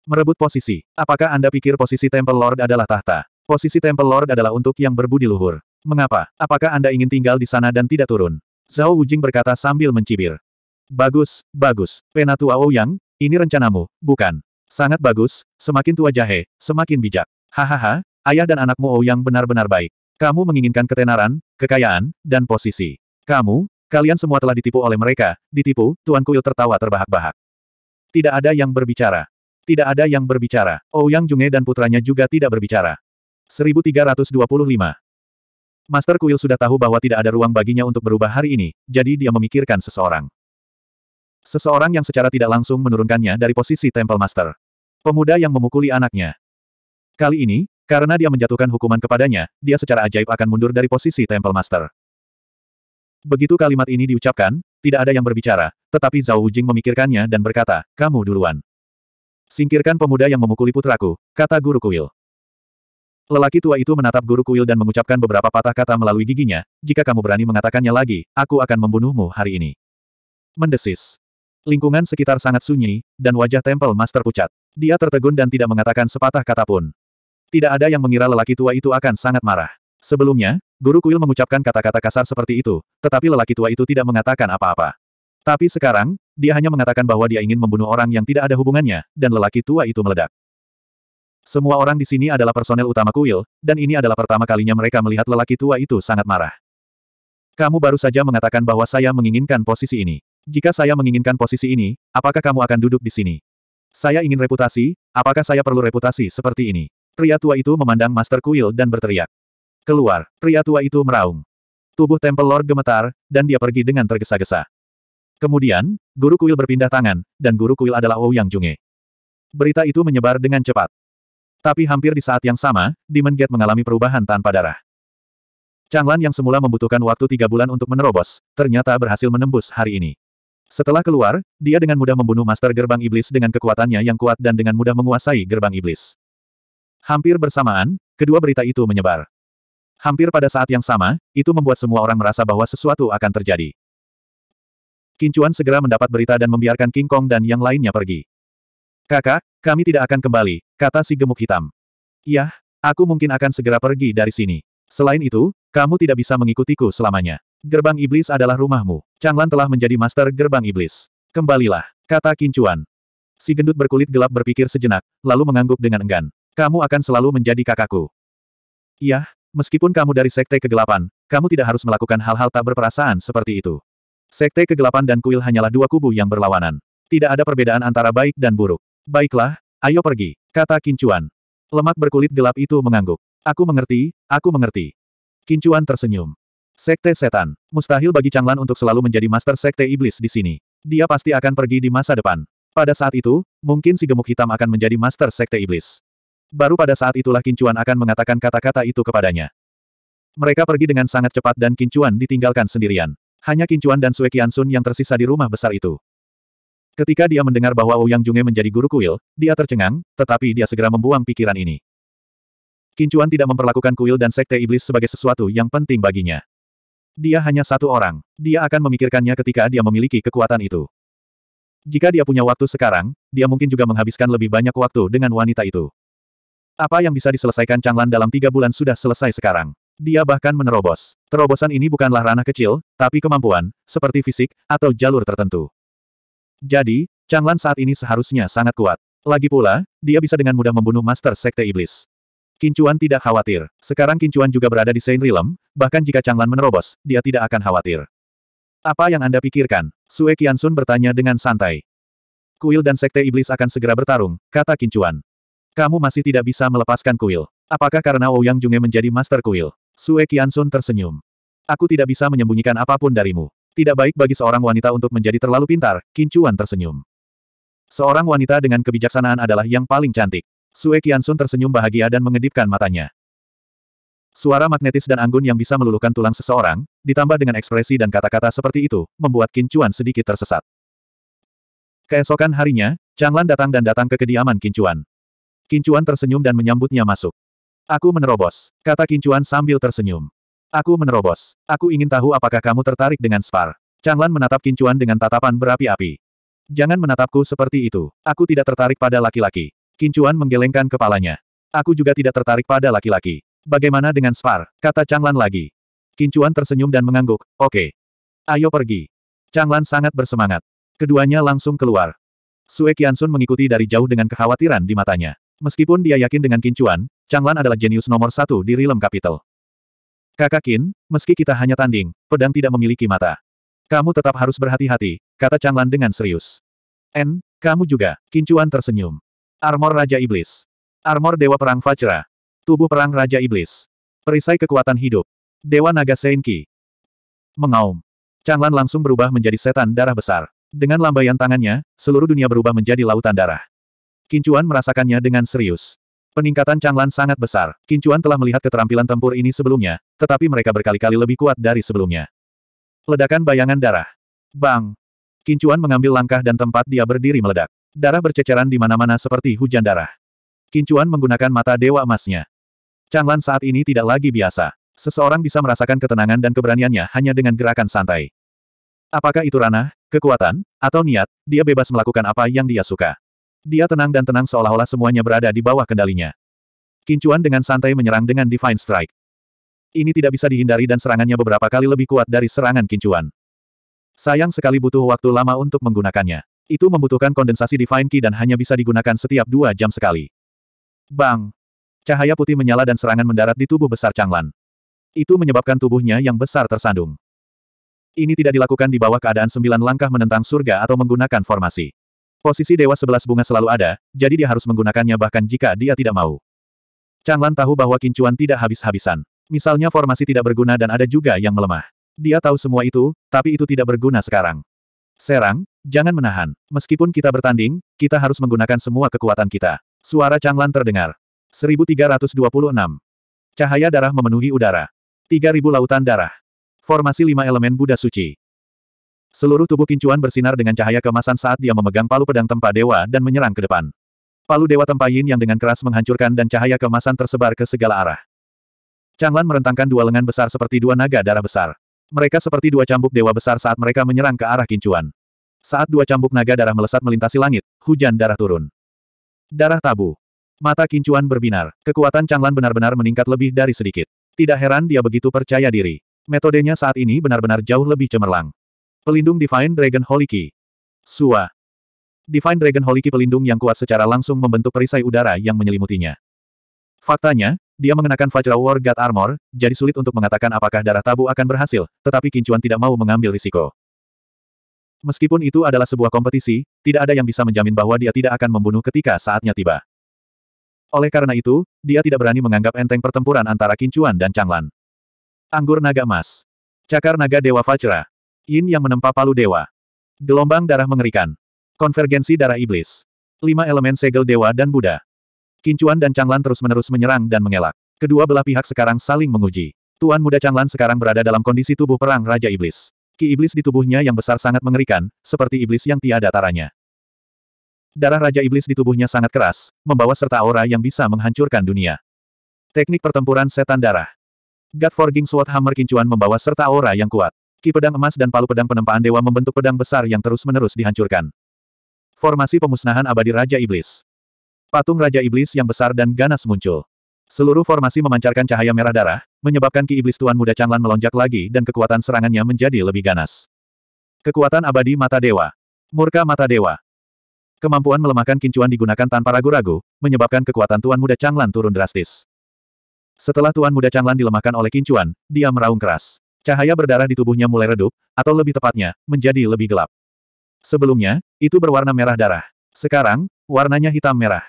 Merebut posisi. Apakah Anda pikir posisi Temple Lord adalah tahta? Posisi Temple Lord adalah untuk yang berbudi luhur. Mengapa? Apakah Anda ingin tinggal di sana dan tidak turun? Zhao Wujing berkata sambil mencibir. Bagus, bagus. Penatua Ouyang, ini rencanamu, bukan? Sangat bagus, semakin tua jahe, semakin bijak. Hahaha, ayah dan anakmu Ouyang benar-benar baik. Kamu menginginkan ketenaran, kekayaan, dan posisi. Kamu, kalian semua telah ditipu oleh mereka, ditipu, Tuan Kuil tertawa terbahak-bahak. Tidak ada yang berbicara. Tidak ada yang berbicara. Ouyang Junge dan putranya juga tidak berbicara. 1325. Master Kuil sudah tahu bahwa tidak ada ruang baginya untuk berubah hari ini, jadi dia memikirkan seseorang. Seseorang yang secara tidak langsung menurunkannya dari posisi Temple Master. Pemuda yang memukuli anaknya. Kali ini, karena dia menjatuhkan hukuman kepadanya, dia secara ajaib akan mundur dari posisi Temple Master. Begitu kalimat ini diucapkan, tidak ada yang berbicara, tetapi Zhao Wujing memikirkannya dan berkata, kamu duluan. Singkirkan pemuda yang memukuli putraku, kata guru kuil. Lelaki tua itu menatap guru kuil dan mengucapkan beberapa patah kata melalui giginya, jika kamu berani mengatakannya lagi, aku akan membunuhmu hari ini. Mendesis. Lingkungan sekitar sangat sunyi, dan wajah Temple Master pucat. Dia tertegun dan tidak mengatakan sepatah kata pun. Tidak ada yang mengira lelaki tua itu akan sangat marah. Sebelumnya, guru kuil mengucapkan kata-kata kasar seperti itu, tetapi lelaki tua itu tidak mengatakan apa-apa. Tapi sekarang, dia hanya mengatakan bahwa dia ingin membunuh orang yang tidak ada hubungannya, dan lelaki tua itu meledak. Semua orang di sini adalah personel utama kuil, dan ini adalah pertama kalinya mereka melihat lelaki tua itu sangat marah. Kamu baru saja mengatakan bahwa saya menginginkan posisi ini. Jika saya menginginkan posisi ini, apakah kamu akan duduk di sini? Saya ingin reputasi, apakah saya perlu reputasi seperti ini? Pria tua itu memandang Master Kuil dan berteriak. Keluar, pria tua itu meraung. Tubuh Temple Lord gemetar, dan dia pergi dengan tergesa-gesa. Kemudian, guru kuil berpindah tangan, dan guru kuil adalah Ouyang Junge. Berita itu menyebar dengan cepat. Tapi hampir di saat yang sama, Demon Gate mengalami perubahan tanpa darah. Changlan yang semula membutuhkan waktu tiga bulan untuk menerobos, ternyata berhasil menembus hari ini. Setelah keluar, dia dengan mudah membunuh Master Gerbang Iblis dengan kekuatannya yang kuat dan dengan mudah menguasai Gerbang Iblis. Hampir bersamaan, kedua berita itu menyebar. Hampir pada saat yang sama, itu membuat semua orang merasa bahwa sesuatu akan terjadi. Kincuan segera mendapat berita dan membiarkan King Kong dan yang lainnya pergi. Kakak, kami tidak akan kembali, kata si gemuk hitam. Yah, aku mungkin akan segera pergi dari sini. Selain itu, kamu tidak bisa mengikutiku selamanya. Gerbang iblis adalah rumahmu. Changlan telah menjadi master gerbang iblis. Kembalilah, kata Kincuan. Si gendut berkulit gelap berpikir sejenak, lalu mengangguk dengan enggan. Kamu akan selalu menjadi kakakku. Yah, meskipun kamu dari sekte kegelapan, kamu tidak harus melakukan hal-hal tak berperasaan seperti itu. Sekte kegelapan dan kuil hanyalah dua kubu yang berlawanan. Tidak ada perbedaan antara baik dan buruk. Baiklah, ayo pergi, kata Kincuan. Lemak berkulit gelap itu mengangguk. Aku mengerti, aku mengerti. Kincuan tersenyum. Sekte setan. Mustahil bagi Changlan untuk selalu menjadi master sekte iblis di sini. Dia pasti akan pergi di masa depan. Pada saat itu, mungkin si gemuk hitam akan menjadi master sekte iblis. Baru pada saat itulah Kincuan akan mengatakan kata-kata itu kepadanya. Mereka pergi dengan sangat cepat dan Kincuan ditinggalkan sendirian. Hanya Kincuan dan Sue Kiansun yang tersisa di rumah besar itu. Ketika dia mendengar bahwa Ouyang Junge menjadi guru kuil, dia tercengang, tetapi dia segera membuang pikiran ini. Kincuan tidak memperlakukan kuil dan sekte iblis sebagai sesuatu yang penting baginya. Dia hanya satu orang. Dia akan memikirkannya ketika dia memiliki kekuatan itu. Jika dia punya waktu sekarang, dia mungkin juga menghabiskan lebih banyak waktu dengan wanita itu. Apa yang bisa diselesaikan Changlan dalam tiga bulan sudah selesai sekarang. Dia bahkan menerobos. Terobosan ini bukanlah ranah kecil, tapi kemampuan, seperti fisik, atau jalur tertentu. Jadi, Changlan saat ini seharusnya sangat kuat. Lagi pula, dia bisa dengan mudah membunuh Master Sekte Iblis. Kincuan tidak khawatir. Sekarang Kincuan juga berada di Saint Realm, bahkan jika Changlan menerobos, dia tidak akan khawatir. Apa yang Anda pikirkan? Sue Qiansun bertanya dengan santai. Kuil dan Sekte Iblis akan segera bertarung, kata Kincuan. Kamu masih tidak bisa melepaskan kuil. Apakah karena Ouyang Junge menjadi Master Kuil? Sue Qiansun tersenyum. Aku tidak bisa menyembunyikan apapun darimu. Tidak baik bagi seorang wanita untuk menjadi terlalu pintar, Kincuan tersenyum. Seorang wanita dengan kebijaksanaan adalah yang paling cantik. Sue Kiansun tersenyum bahagia dan mengedipkan matanya. Suara magnetis dan anggun yang bisa meluluhkan tulang seseorang, ditambah dengan ekspresi dan kata-kata seperti itu, membuat Kincuan sedikit tersesat. Keesokan harinya, Changlan datang dan datang ke kediaman Kincuan. Kincuan tersenyum dan menyambutnya masuk. Aku menerobos, kata Kincuan sambil tersenyum. Aku menerobos. Aku ingin tahu apakah kamu tertarik dengan Spar. Changlan menatap Kincuan dengan tatapan berapi-api. Jangan menatapku seperti itu. Aku tidak tertarik pada laki-laki. Kincuan menggelengkan kepalanya. Aku juga tidak tertarik pada laki-laki. Bagaimana dengan Spar? Kata Changlan lagi. Kincuan tersenyum dan mengangguk. Oke. Ayo pergi. Changlan sangat bersemangat. Keduanya langsung keluar. Sue Sun mengikuti dari jauh dengan kekhawatiran di matanya. Meskipun dia yakin dengan Kincuan, Changlan adalah jenius nomor satu di Realm Capital. Kakak Kin, meski kita hanya tanding, pedang tidak memiliki mata. Kamu tetap harus berhati-hati, kata Changlan dengan serius. N, kamu juga, Kincuan tersenyum. Armor Raja Iblis. Armor Dewa Perang Fajra. Tubuh Perang Raja Iblis. Perisai kekuatan hidup. Dewa Naga Senki. Mengaum. Changlan langsung berubah menjadi setan darah besar. Dengan lambaian tangannya, seluruh dunia berubah menjadi lautan darah. Kincuan merasakannya dengan serius. Peningkatan Changlan sangat besar. Kincuan telah melihat keterampilan tempur ini sebelumnya, tetapi mereka berkali-kali lebih kuat dari sebelumnya. Ledakan bayangan darah. Bang! Kincuan mengambil langkah dan tempat dia berdiri meledak. Darah berceceran di mana-mana seperti hujan darah. Kincuan menggunakan mata dewa emasnya. Changlan saat ini tidak lagi biasa. Seseorang bisa merasakan ketenangan dan keberaniannya hanya dengan gerakan santai. Apakah itu ranah, kekuatan, atau niat, dia bebas melakukan apa yang dia suka. Dia tenang dan tenang seolah-olah semuanya berada di bawah kendalinya. Kincuan dengan santai menyerang dengan Divine Strike. Ini tidak bisa dihindari dan serangannya beberapa kali lebih kuat dari serangan Kincuan. Sayang sekali butuh waktu lama untuk menggunakannya. Itu membutuhkan kondensasi Divine Key dan hanya bisa digunakan setiap dua jam sekali. Bang! Cahaya putih menyala dan serangan mendarat di tubuh besar Changlan. Itu menyebabkan tubuhnya yang besar tersandung. Ini tidak dilakukan di bawah keadaan sembilan langkah menentang surga atau menggunakan formasi. Posisi Dewa Sebelas Bunga selalu ada, jadi dia harus menggunakannya bahkan jika dia tidak mau. Changlan tahu bahwa kincuan tidak habis-habisan. Misalnya formasi tidak berguna dan ada juga yang melemah. Dia tahu semua itu, tapi itu tidak berguna sekarang. Serang, jangan menahan. Meskipun kita bertanding, kita harus menggunakan semua kekuatan kita. Suara Changlan terdengar. 1326. Cahaya darah memenuhi udara. 3000 lautan darah. Formasi lima elemen Buddha suci. Seluruh tubuh Kincuan bersinar dengan cahaya kemasan saat dia memegang palu pedang tempa dewa dan menyerang ke depan. Palu dewa tempa yin yang dengan keras menghancurkan dan cahaya kemasan tersebar ke segala arah. Changlan merentangkan dua lengan besar seperti dua naga darah besar. Mereka seperti dua cambuk dewa besar saat mereka menyerang ke arah Kincuan. Saat dua cambuk naga darah melesat melintasi langit, hujan darah turun. Darah tabu. Mata Kincuan berbinar. Kekuatan Changlan benar-benar meningkat lebih dari sedikit. Tidak heran dia begitu percaya diri. Metodenya saat ini benar-benar jauh lebih cemerlang. Pelindung Divine Dragon Holy Key. Sua. Divine Dragon Holy Key pelindung yang kuat secara langsung membentuk perisai udara yang menyelimutinya. Faktanya, dia mengenakan Fajra War God Armor, jadi sulit untuk mengatakan apakah darah tabu akan berhasil, tetapi Kincuan tidak mau mengambil risiko. Meskipun itu adalah sebuah kompetisi, tidak ada yang bisa menjamin bahwa dia tidak akan membunuh ketika saatnya tiba. Oleh karena itu, dia tidak berani menganggap enteng pertempuran antara Kincuan dan Changlan. Anggur Naga Emas. Cakar Naga Dewa Fajra Yin yang menempa palu dewa. Gelombang darah mengerikan. Konvergensi darah iblis. Lima elemen segel dewa dan Buddha. Kincuan dan Changlan terus-menerus menyerang dan mengelak. Kedua belah pihak sekarang saling menguji. Tuan muda Changlan sekarang berada dalam kondisi tubuh perang Raja Iblis. Ki iblis di tubuhnya yang besar sangat mengerikan, seperti iblis yang tiada taranya. Darah Raja Iblis di tubuhnya sangat keras, membawa serta aura yang bisa menghancurkan dunia. Teknik pertempuran setan darah. God Forging Sword Hammer Kincuan membawa serta aura yang kuat. Ki pedang emas dan palu pedang penempaan dewa membentuk pedang besar yang terus-menerus dihancurkan. Formasi pemusnahan abadi Raja Iblis. Patung Raja Iblis yang besar dan ganas muncul. Seluruh formasi memancarkan cahaya merah darah, menyebabkan Ki Iblis Tuan Muda Changlan melonjak lagi dan kekuatan serangannya menjadi lebih ganas. Kekuatan abadi Mata Dewa. Murka Mata Dewa. Kemampuan melemahkan kincuan digunakan tanpa ragu-ragu, menyebabkan kekuatan Tuan Muda Changlan turun drastis. Setelah Tuan Muda Changlan dilemahkan oleh kincuan, dia meraung keras. Cahaya berdarah di tubuhnya mulai redup, atau lebih tepatnya, menjadi lebih gelap. Sebelumnya, itu berwarna merah darah. Sekarang, warnanya hitam merah.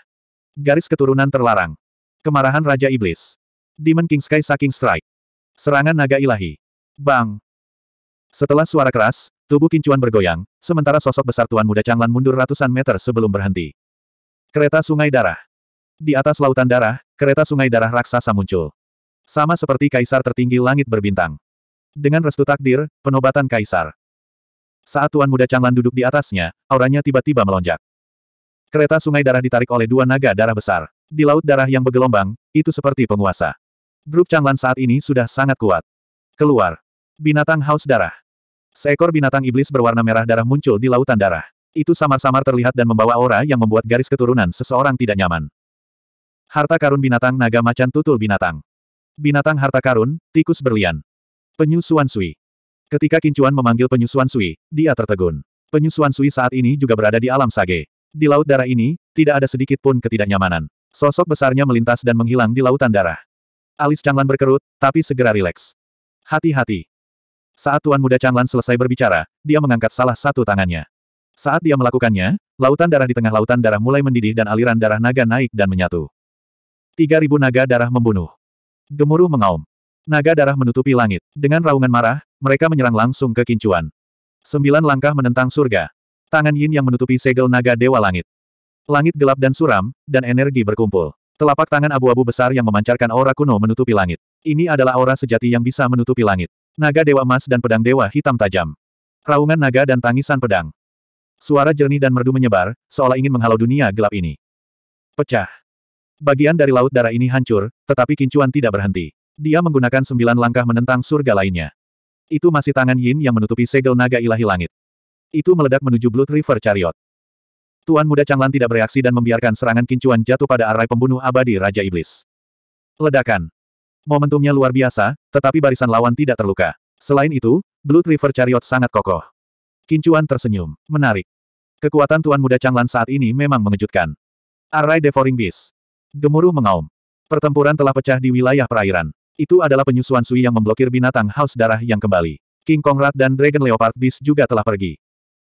Garis keturunan terlarang. Kemarahan Raja Iblis. Demon King Sky Saking Strike. Serangan naga ilahi. Bang! Setelah suara keras, tubuh Kincuan bergoyang, sementara sosok besar Tuan Muda Changlan mundur ratusan meter sebelum berhenti. Kereta Sungai Darah. Di atas lautan darah, kereta Sungai Darah raksasa muncul. Sama seperti kaisar tertinggi langit berbintang. Dengan restu takdir, penobatan kaisar. Saat Tuan Muda Changlan duduk di atasnya, auranya tiba-tiba melonjak. Kereta sungai darah ditarik oleh dua naga darah besar. Di laut darah yang bergelombang, itu seperti penguasa. Grup Changlan saat ini sudah sangat kuat. Keluar. Binatang haus darah. Seekor binatang iblis berwarna merah darah muncul di lautan darah. Itu samar-samar terlihat dan membawa aura yang membuat garis keturunan seseorang tidak nyaman. Harta karun binatang naga macan tutul binatang. Binatang harta karun, tikus berlian. Penyusuan Sui. Ketika Kincuan memanggil Penyusuan Sui, dia tertegun. Penyusuan Sui saat ini juga berada di alam sage. Di laut darah ini, tidak ada sedikit pun ketidaknyamanan. Sosok besarnya melintas dan menghilang di lautan darah. Alis Changlan berkerut, tapi segera rileks. Hati-hati. Saat Tuan Muda Changlan selesai berbicara, dia mengangkat salah satu tangannya. Saat dia melakukannya, lautan darah di tengah lautan darah mulai mendidih dan aliran darah naga naik dan menyatu. 3000 naga darah membunuh. Gemuruh mengaum. Naga darah menutupi langit. Dengan raungan marah, mereka menyerang langsung ke Kincuan. Sembilan langkah menentang surga. Tangan Yin yang menutupi segel naga dewa langit. Langit gelap dan suram, dan energi berkumpul. Telapak tangan abu-abu besar yang memancarkan aura kuno menutupi langit. Ini adalah aura sejati yang bisa menutupi langit. Naga dewa emas dan pedang dewa hitam tajam. Raungan naga dan tangisan pedang. Suara jernih dan merdu menyebar, seolah ingin menghalau dunia gelap ini. Pecah. Bagian dari laut darah ini hancur, tetapi kincuan tidak berhenti. Dia menggunakan sembilan langkah menentang surga lainnya. Itu masih tangan Yin yang menutupi segel naga ilahi langit. Itu meledak menuju Blood River Chariot. Tuan muda Changlan tidak bereaksi dan membiarkan serangan kincuan jatuh pada arai pembunuh abadi Raja Iblis. Ledakan. Momentumnya luar biasa, tetapi barisan lawan tidak terluka. Selain itu, Blood River Chariot sangat kokoh. Kincuan tersenyum. Menarik. Kekuatan Tuan Muda Changlan saat ini memang mengejutkan. Arai Devouring Beast. Gemuruh mengaum. Pertempuran telah pecah di wilayah perairan. Itu adalah penyusuan Sui yang memblokir binatang haus darah yang kembali. King Kong Rat dan Dragon Leopard Beast juga telah pergi.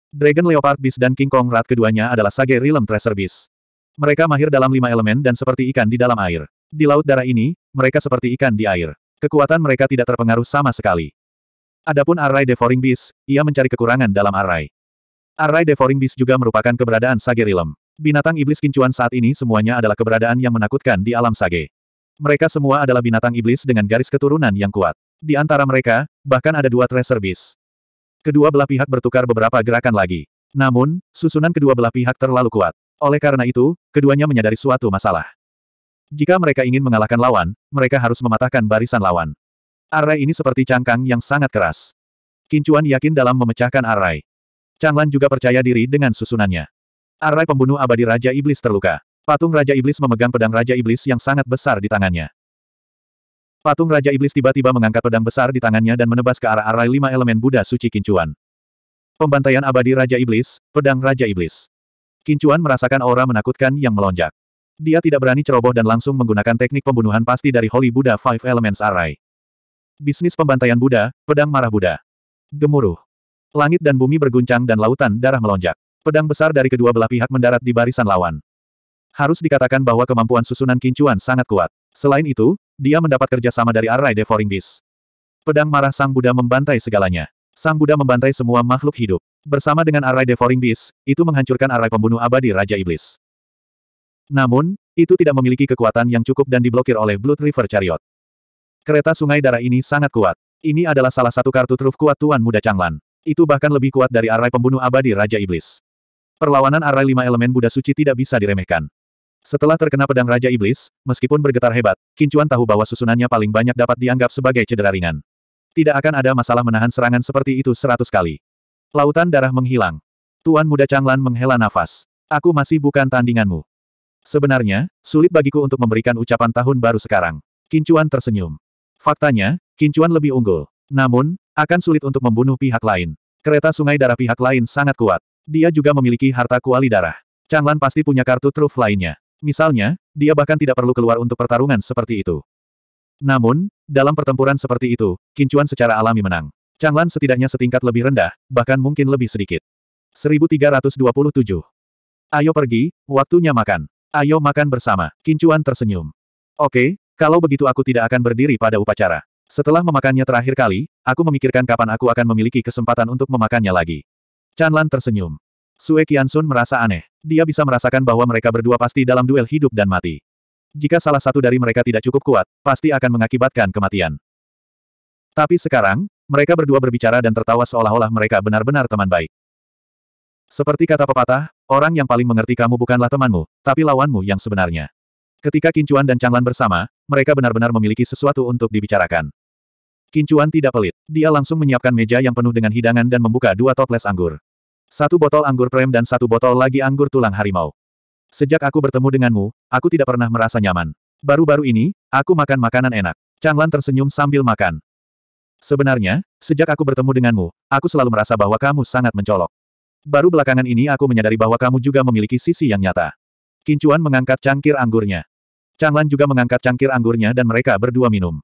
Dragon Leopard Beast dan King Kong Rat keduanya adalah Sage Realm Treasure Beast. Mereka mahir dalam lima elemen dan seperti ikan di dalam air. Di laut darah ini, mereka seperti ikan di air. Kekuatan mereka tidak terpengaruh sama sekali. Adapun Array Devouring Beast, ia mencari kekurangan dalam Array. Array Devouring Beast juga merupakan keberadaan Sage Realm. Binatang iblis kincuan saat ini semuanya adalah keberadaan yang menakutkan di alam sage. Mereka semua adalah binatang iblis dengan garis keturunan yang kuat. Di antara mereka, bahkan ada dua tracer beast. Kedua belah pihak bertukar beberapa gerakan lagi. Namun, susunan kedua belah pihak terlalu kuat. Oleh karena itu, keduanya menyadari suatu masalah. Jika mereka ingin mengalahkan lawan, mereka harus mematahkan barisan lawan. Arai ini seperti cangkang yang sangat keras. Kincuan yakin dalam memecahkan Arai. Changlan juga percaya diri dengan susunannya. Arai pembunuh abadi Raja Iblis terluka. Patung Raja Iblis memegang pedang Raja Iblis yang sangat besar di tangannya. Patung Raja Iblis tiba-tiba mengangkat pedang besar di tangannya dan menebas ke arah arai lima elemen Buddha suci Kincuan. Pembantaian abadi Raja Iblis, pedang Raja Iblis. Kincuan merasakan aura menakutkan yang melonjak. Dia tidak berani ceroboh dan langsung menggunakan teknik pembunuhan pasti dari Holy Buddha Five Elements Arai. Bisnis pembantaian Buddha, pedang marah Buddha. Gemuruh. Langit dan bumi berguncang dan lautan darah melonjak. Pedang besar dari kedua belah pihak mendarat di barisan lawan. Harus dikatakan bahwa kemampuan susunan kincuan sangat kuat. Selain itu, dia mendapat kerjasama dari Arai Devouring Beast. Pedang marah Sang Buddha membantai segalanya. Sang Buddha membantai semua makhluk hidup. Bersama dengan Arai Devouring Beast, itu menghancurkan Arai Pembunuh Abadi Raja Iblis. Namun, itu tidak memiliki kekuatan yang cukup dan diblokir oleh Blood River Chariot. Kereta sungai darah ini sangat kuat. Ini adalah salah satu kartu truf kuat Tuan Muda Changlan. Itu bahkan lebih kuat dari arai pembunuh abadi Raja Iblis. Perlawanan arai lima elemen Buddha suci tidak bisa diremehkan. Setelah terkena pedang Raja Iblis, meskipun bergetar hebat, Kincuan tahu bahwa susunannya paling banyak dapat dianggap sebagai cedera ringan. Tidak akan ada masalah menahan serangan seperti itu seratus kali. Lautan darah menghilang. Tuan muda Changlan menghela nafas. Aku masih bukan tandinganmu. Sebenarnya, sulit bagiku untuk memberikan ucapan tahun baru sekarang. Kincuan tersenyum. Faktanya, Kincuan lebih unggul. Namun, akan sulit untuk membunuh pihak lain. Kereta sungai darah pihak lain sangat kuat. Dia juga memiliki harta kuali darah. Changlan pasti punya kartu truf lainnya. Misalnya, dia bahkan tidak perlu keluar untuk pertarungan seperti itu. Namun, dalam pertempuran seperti itu, Kincuan secara alami menang. Changlan setidaknya setingkat lebih rendah, bahkan mungkin lebih sedikit. 1327. Ayo pergi, waktunya makan. Ayo makan bersama. Kincuan tersenyum. Oke, kalau begitu aku tidak akan berdiri pada upacara. Setelah memakannya terakhir kali, aku memikirkan kapan aku akan memiliki kesempatan untuk memakannya lagi. Chanlan tersenyum. Sue Qiansun merasa aneh. Dia bisa merasakan bahwa mereka berdua pasti dalam duel hidup dan mati. Jika salah satu dari mereka tidak cukup kuat, pasti akan mengakibatkan kematian. Tapi sekarang, mereka berdua berbicara dan tertawa seolah-olah mereka benar-benar teman baik. Seperti kata pepatah, orang yang paling mengerti kamu bukanlah temanmu, tapi lawanmu yang sebenarnya. Ketika Kincuan dan Changlan bersama, mereka benar-benar memiliki sesuatu untuk dibicarakan. Kincuan tidak pelit. Dia langsung menyiapkan meja yang penuh dengan hidangan dan membuka dua toples anggur. Satu botol anggur prem dan satu botol lagi anggur tulang harimau. Sejak aku bertemu denganmu, aku tidak pernah merasa nyaman. Baru-baru ini, aku makan makanan enak. Changlan tersenyum sambil makan. Sebenarnya, sejak aku bertemu denganmu, aku selalu merasa bahwa kamu sangat mencolok. Baru belakangan ini aku menyadari bahwa kamu juga memiliki sisi yang nyata. Kincuan mengangkat cangkir anggurnya. Changlan juga mengangkat cangkir anggurnya dan mereka berdua minum.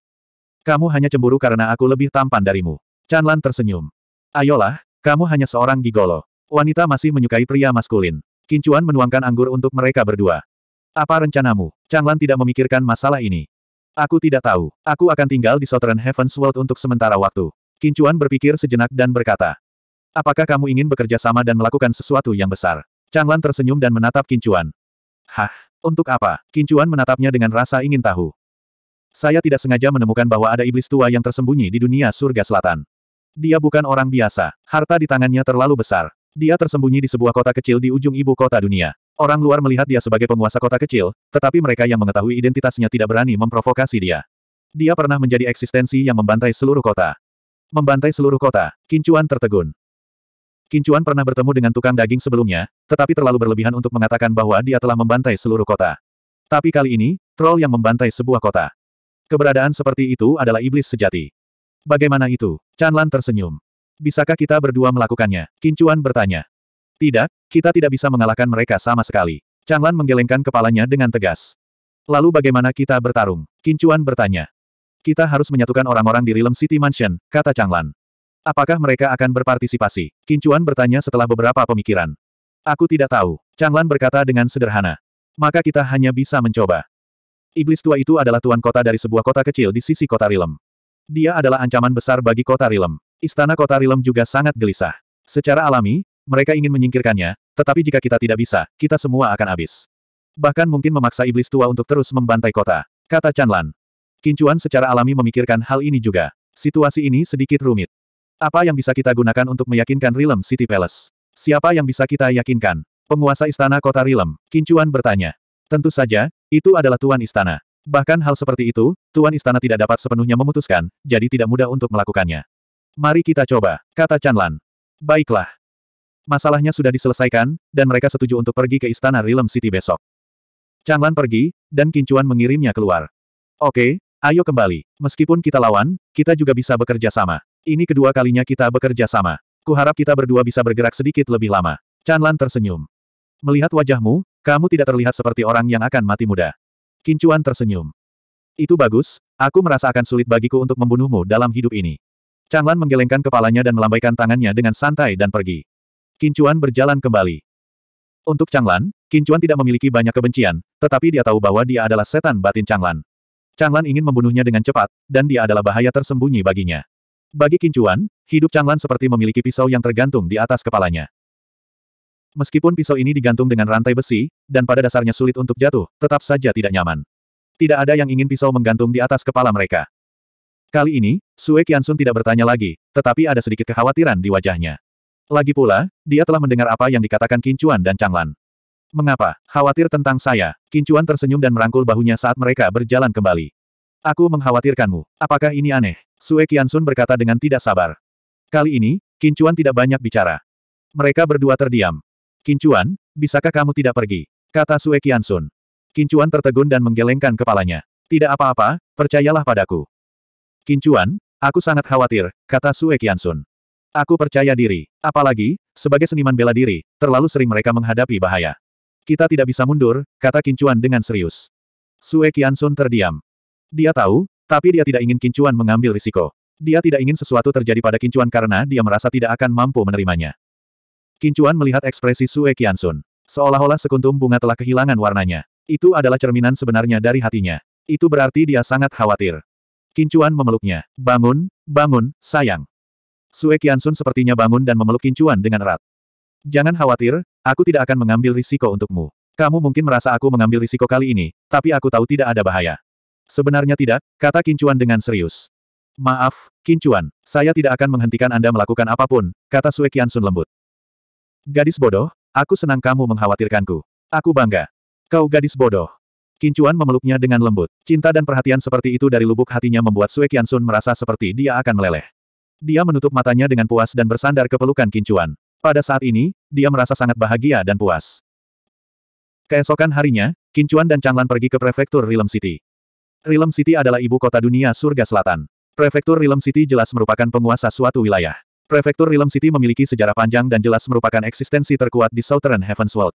Kamu hanya cemburu karena aku lebih tampan darimu. Changlan tersenyum. Ayolah, kamu hanya seorang gigolo. Wanita masih menyukai pria maskulin. Kincuan menuangkan anggur untuk mereka berdua. Apa rencanamu? Changlan tidak memikirkan masalah ini. Aku tidak tahu. Aku akan tinggal di Southern Heavens World untuk sementara waktu. Kincuan berpikir sejenak dan berkata. Apakah kamu ingin bekerja sama dan melakukan sesuatu yang besar? Changlan tersenyum dan menatap Kincuan. Hah, untuk apa? Kincuan menatapnya dengan rasa ingin tahu. Saya tidak sengaja menemukan bahwa ada iblis tua yang tersembunyi di dunia surga selatan. Dia bukan orang biasa. Harta di tangannya terlalu besar. Dia tersembunyi di sebuah kota kecil di ujung ibu kota dunia. Orang luar melihat dia sebagai penguasa kota kecil, tetapi mereka yang mengetahui identitasnya tidak berani memprovokasi dia. Dia pernah menjadi eksistensi yang membantai seluruh kota. Membantai seluruh kota, Kincuan tertegun. Kincuan pernah bertemu dengan tukang daging sebelumnya, tetapi terlalu berlebihan untuk mengatakan bahwa dia telah membantai seluruh kota. Tapi kali ini, troll yang membantai sebuah kota. Keberadaan seperti itu adalah iblis sejati. Bagaimana itu? Chanlan tersenyum. Bisakah kita berdua melakukannya? Kincuan bertanya. Tidak, kita tidak bisa mengalahkan mereka sama sekali. Changlan menggelengkan kepalanya dengan tegas. Lalu bagaimana kita bertarung? Kincuan bertanya. Kita harus menyatukan orang-orang di Rilem City Mansion, kata Changlan. Apakah mereka akan berpartisipasi? Kincuan bertanya setelah beberapa pemikiran. Aku tidak tahu. Changlan berkata dengan sederhana. Maka kita hanya bisa mencoba. Iblis tua itu adalah tuan kota dari sebuah kota kecil di sisi kota Rilem. Dia adalah ancaman besar bagi kota Rilem. Istana kota Rilem juga sangat gelisah. Secara alami, mereka ingin menyingkirkannya, tetapi jika kita tidak bisa, kita semua akan habis. Bahkan mungkin memaksa iblis tua untuk terus membantai kota, kata Chanlan. Kincuan secara alami memikirkan hal ini juga. Situasi ini sedikit rumit. Apa yang bisa kita gunakan untuk meyakinkan Rilem City Palace? Siapa yang bisa kita yakinkan? Penguasa istana kota Rilem, Kincuan bertanya. Tentu saja, itu adalah tuan istana. Bahkan hal seperti itu, tuan istana tidak dapat sepenuhnya memutuskan, jadi tidak mudah untuk melakukannya. Mari kita coba, kata Chanlan. Baiklah. Masalahnya sudah diselesaikan, dan mereka setuju untuk pergi ke istana Realm City besok. Chanlan pergi, dan Kincuan mengirimnya keluar. Oke, ayo kembali. Meskipun kita lawan, kita juga bisa bekerja sama. Ini kedua kalinya kita bekerja sama. Kuharap kita berdua bisa bergerak sedikit lebih lama. Chanlan tersenyum. Melihat wajahmu, kamu tidak terlihat seperti orang yang akan mati muda. Kincuan tersenyum. Itu bagus, aku merasa akan sulit bagiku untuk membunuhmu dalam hidup ini. Chang Lan menggelengkan kepalanya dan melambaikan tangannya dengan santai dan pergi. Kincuan berjalan kembali. Untuk Chang Lan, Kincuan tidak memiliki banyak kebencian, tetapi dia tahu bahwa dia adalah setan batin Chang Lan. Chang Lan ingin membunuhnya dengan cepat, dan dia adalah bahaya tersembunyi baginya. Bagi Kincuan, hidup Chang Lan seperti memiliki pisau yang tergantung di atas kepalanya. Meskipun pisau ini digantung dengan rantai besi, dan pada dasarnya sulit untuk jatuh, tetap saja tidak nyaman. Tidak ada yang ingin pisau menggantung di atas kepala mereka. Kali ini, Sue Kiansun tidak bertanya lagi, tetapi ada sedikit kekhawatiran di wajahnya. Lagi pula, dia telah mendengar apa yang dikatakan Kincuan dan Changlan. Mengapa? Khawatir tentang saya. Kincuan tersenyum dan merangkul bahunya saat mereka berjalan kembali. Aku mengkhawatirkanmu. Apakah ini aneh? Sue Kiansun berkata dengan tidak sabar. Kali ini, Kincuan tidak banyak bicara. Mereka berdua terdiam. Kincuan, bisakah kamu tidak pergi? Kata Sue Kiansun. Kincuan tertegun dan menggelengkan kepalanya. Tidak apa-apa, percayalah padaku. Kincuan, aku sangat khawatir, kata Sue Sun. Aku percaya diri. Apalagi, sebagai seniman bela diri, terlalu sering mereka menghadapi bahaya. Kita tidak bisa mundur, kata Kincuan dengan serius. Sue Sun terdiam. Dia tahu, tapi dia tidak ingin Kincuan mengambil risiko. Dia tidak ingin sesuatu terjadi pada Kincuan karena dia merasa tidak akan mampu menerimanya. Kincuan melihat ekspresi Sue Sun, Seolah-olah sekuntum bunga telah kehilangan warnanya. Itu adalah cerminan sebenarnya dari hatinya. Itu berarti dia sangat khawatir. Kincuan memeluknya. Bangun, bangun, sayang. Sue Kiansun sepertinya bangun dan memeluk Kincuan dengan erat. Jangan khawatir, aku tidak akan mengambil risiko untukmu. Kamu mungkin merasa aku mengambil risiko kali ini, tapi aku tahu tidak ada bahaya. Sebenarnya tidak, kata Kincuan dengan serius. Maaf, Kincuan, saya tidak akan menghentikan Anda melakukan apapun, kata Sue Kiansun lembut. Gadis bodoh, aku senang kamu mengkhawatirkanku. Aku bangga. Kau gadis bodoh. Kincuan memeluknya dengan lembut. Cinta dan perhatian seperti itu dari lubuk hatinya membuat Sue Kiansun merasa seperti dia akan meleleh. Dia menutup matanya dengan puas dan bersandar ke pelukan Kincuan. Pada saat ini, dia merasa sangat bahagia dan puas. Keesokan harinya, Kincuan dan Changlan pergi ke prefektur Rilem City. Rilem City adalah ibu kota dunia surga selatan. Prefektur Rilem City jelas merupakan penguasa suatu wilayah. Prefektur Rilem City memiliki sejarah panjang dan jelas merupakan eksistensi terkuat di Southern Heavensworld.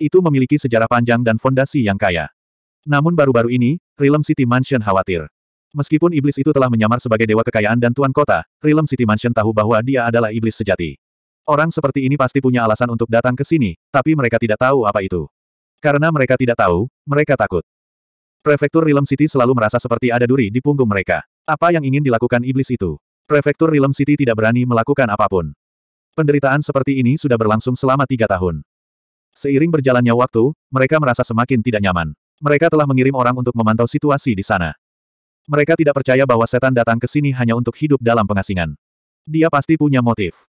Itu memiliki sejarah panjang dan fondasi yang kaya. Namun baru-baru ini, Realm City Mansion khawatir. Meskipun iblis itu telah menyamar sebagai dewa kekayaan dan tuan kota, Realm City Mansion tahu bahwa dia adalah iblis sejati. Orang seperti ini pasti punya alasan untuk datang ke sini, tapi mereka tidak tahu apa itu. Karena mereka tidak tahu, mereka takut. Prefektur Realm City selalu merasa seperti ada duri di punggung mereka. Apa yang ingin dilakukan iblis itu? Prefektur Realm City tidak berani melakukan apapun. Penderitaan seperti ini sudah berlangsung selama tiga tahun. Seiring berjalannya waktu, mereka merasa semakin tidak nyaman. Mereka telah mengirim orang untuk memantau situasi di sana. Mereka tidak percaya bahwa setan datang ke sini hanya untuk hidup dalam pengasingan. Dia pasti punya motif.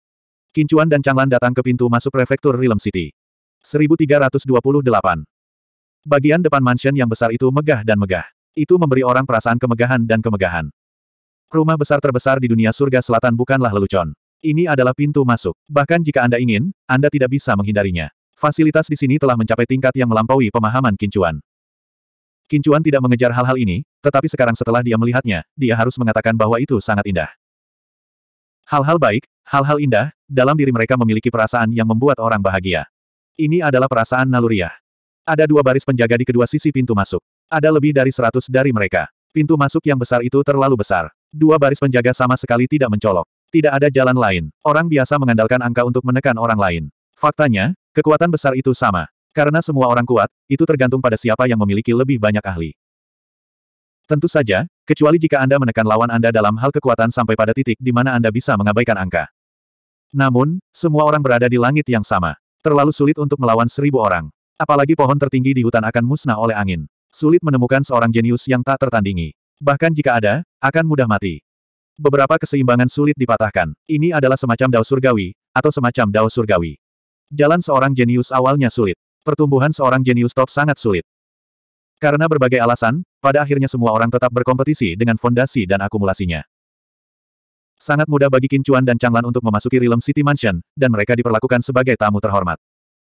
Kincuan dan Changlan datang ke pintu masuk prefektur Realm City. 1328. Bagian depan mansion yang besar itu megah dan megah. Itu memberi orang perasaan kemegahan dan kemegahan. Rumah besar terbesar di dunia surga selatan bukanlah lelucon. Ini adalah pintu masuk. Bahkan jika Anda ingin, Anda tidak bisa menghindarinya. Fasilitas di sini telah mencapai tingkat yang melampaui pemahaman Kincuan. Kincuan tidak mengejar hal-hal ini, tetapi sekarang setelah dia melihatnya, dia harus mengatakan bahwa itu sangat indah. Hal-hal baik, hal-hal indah, dalam diri mereka memiliki perasaan yang membuat orang bahagia. Ini adalah perasaan naluriah. Ada dua baris penjaga di kedua sisi pintu masuk. Ada lebih dari seratus dari mereka. Pintu masuk yang besar itu terlalu besar. Dua baris penjaga sama sekali tidak mencolok. Tidak ada jalan lain. Orang biasa mengandalkan angka untuk menekan orang lain. Faktanya, kekuatan besar itu sama. Karena semua orang kuat, itu tergantung pada siapa yang memiliki lebih banyak ahli. Tentu saja, kecuali jika Anda menekan lawan Anda dalam hal kekuatan sampai pada titik di mana Anda bisa mengabaikan angka. Namun, semua orang berada di langit yang sama. Terlalu sulit untuk melawan seribu orang. Apalagi pohon tertinggi di hutan akan musnah oleh angin. Sulit menemukan seorang jenius yang tak tertandingi. Bahkan jika ada, akan mudah mati. Beberapa keseimbangan sulit dipatahkan. Ini adalah semacam dao surgawi, atau semacam dao surgawi. Jalan seorang jenius awalnya sulit. Pertumbuhan seorang jenius top sangat sulit. Karena berbagai alasan, pada akhirnya semua orang tetap berkompetisi dengan fondasi dan akumulasinya. Sangat mudah bagi Kincuan dan Changlan untuk memasuki Realm City Mansion, dan mereka diperlakukan sebagai tamu terhormat.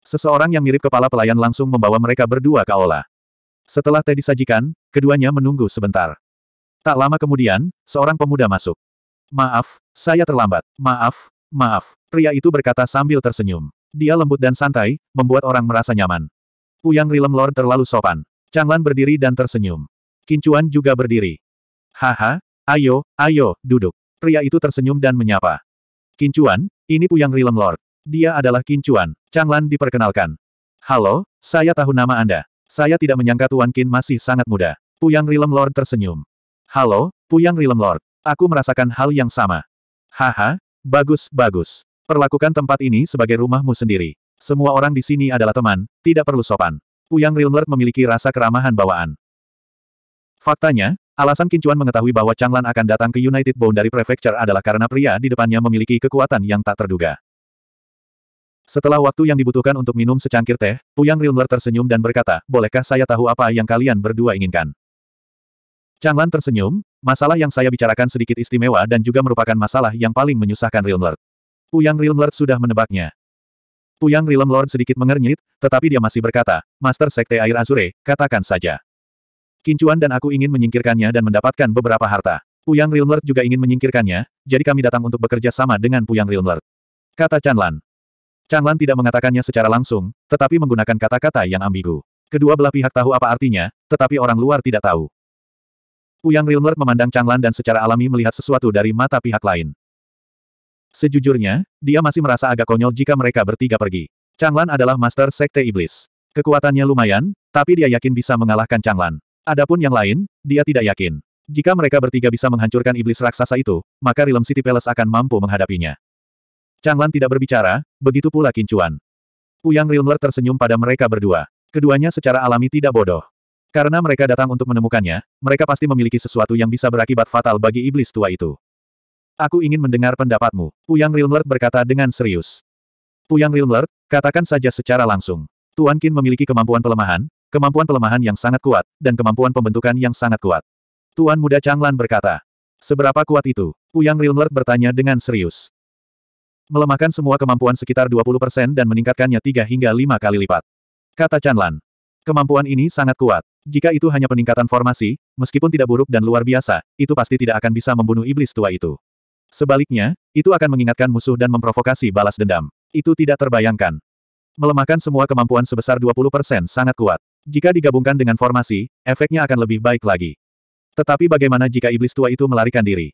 Seseorang yang mirip kepala pelayan langsung membawa mereka berdua ke aula. Setelah teh disajikan, keduanya menunggu sebentar. Tak lama kemudian, seorang pemuda masuk. Maaf, saya terlambat. Maaf, maaf, pria itu berkata sambil tersenyum. Dia lembut dan santai, membuat orang merasa nyaman. Puyang Rilem Lord terlalu sopan. Changlan berdiri dan tersenyum. Kincuan juga berdiri. Haha, ayo, ayo, duduk. Pria itu tersenyum dan menyapa. Kincuan, ini Puyang Rilem Lord. Dia adalah Kincuan. Changlan diperkenalkan. Halo, saya tahu nama Anda. Saya tidak menyangka Tuan Kin masih sangat muda. Puyang Rilem Lord tersenyum. Halo, Puyang Rilem Lord. Aku merasakan hal yang sama. Haha, bagus, bagus. Perlakukan tempat ini sebagai rumahmu sendiri. Semua orang di sini adalah teman, tidak perlu sopan. Uyang Rilmert memiliki rasa keramahan bawaan. Faktanya, alasan Kincuan mengetahui bahwa Changlan akan datang ke United Bone dari Prefecture adalah karena pria di depannya memiliki kekuatan yang tak terduga. Setelah waktu yang dibutuhkan untuk minum secangkir teh, Uyang Rilmert tersenyum dan berkata, Bolehkah saya tahu apa yang kalian berdua inginkan? Changlan tersenyum, masalah yang saya bicarakan sedikit istimewa dan juga merupakan masalah yang paling menyusahkan Rilmert. Puyang Realm Lord sudah menebaknya. Puyang Realm Lord sedikit mengernyit, tetapi dia masih berkata, Master Sekte Air Azure, katakan saja. Kincuan dan aku ingin menyingkirkannya dan mendapatkan beberapa harta. Puyang Realm Lord juga ingin menyingkirkannya, jadi kami datang untuk bekerja sama dengan Puyang Realm Lord. Kata Chanlan. Chanlan tidak mengatakannya secara langsung, tetapi menggunakan kata-kata yang ambigu. Kedua belah pihak tahu apa artinya, tetapi orang luar tidak tahu. Puyang Realm Lord memandang Changlan dan secara alami melihat sesuatu dari mata pihak lain. Sejujurnya, dia masih merasa agak konyol jika mereka bertiga pergi. Changlan adalah master sekte iblis. Kekuatannya lumayan, tapi dia yakin bisa mengalahkan Changlan. Adapun yang lain, dia tidak yakin. Jika mereka bertiga bisa menghancurkan iblis raksasa itu, maka Realm City Palace akan mampu menghadapinya. Changlan tidak berbicara, begitu pula Kincuan. Puyang Realmler tersenyum pada mereka berdua. Keduanya secara alami tidak bodoh. Karena mereka datang untuk menemukannya, mereka pasti memiliki sesuatu yang bisa berakibat fatal bagi iblis tua itu. Aku ingin mendengar pendapatmu, Puyang Rilmler berkata dengan serius. Puyang Rilmler, katakan saja secara langsung. Tuan Qin memiliki kemampuan pelemahan, kemampuan pelemahan yang sangat kuat, dan kemampuan pembentukan yang sangat kuat. Tuan Muda Changlan berkata. Seberapa kuat itu? Puyang Rilmler bertanya dengan serius. Melemahkan semua kemampuan sekitar 20% dan meningkatkannya 3 hingga 5 kali lipat. Kata Chanlan. Kemampuan ini sangat kuat. Jika itu hanya peningkatan formasi, meskipun tidak buruk dan luar biasa, itu pasti tidak akan bisa membunuh iblis tua itu. Sebaliknya, itu akan mengingatkan musuh dan memprovokasi balas dendam. Itu tidak terbayangkan. Melemahkan semua kemampuan sebesar 20% sangat kuat. Jika digabungkan dengan formasi, efeknya akan lebih baik lagi. Tetapi bagaimana jika iblis tua itu melarikan diri?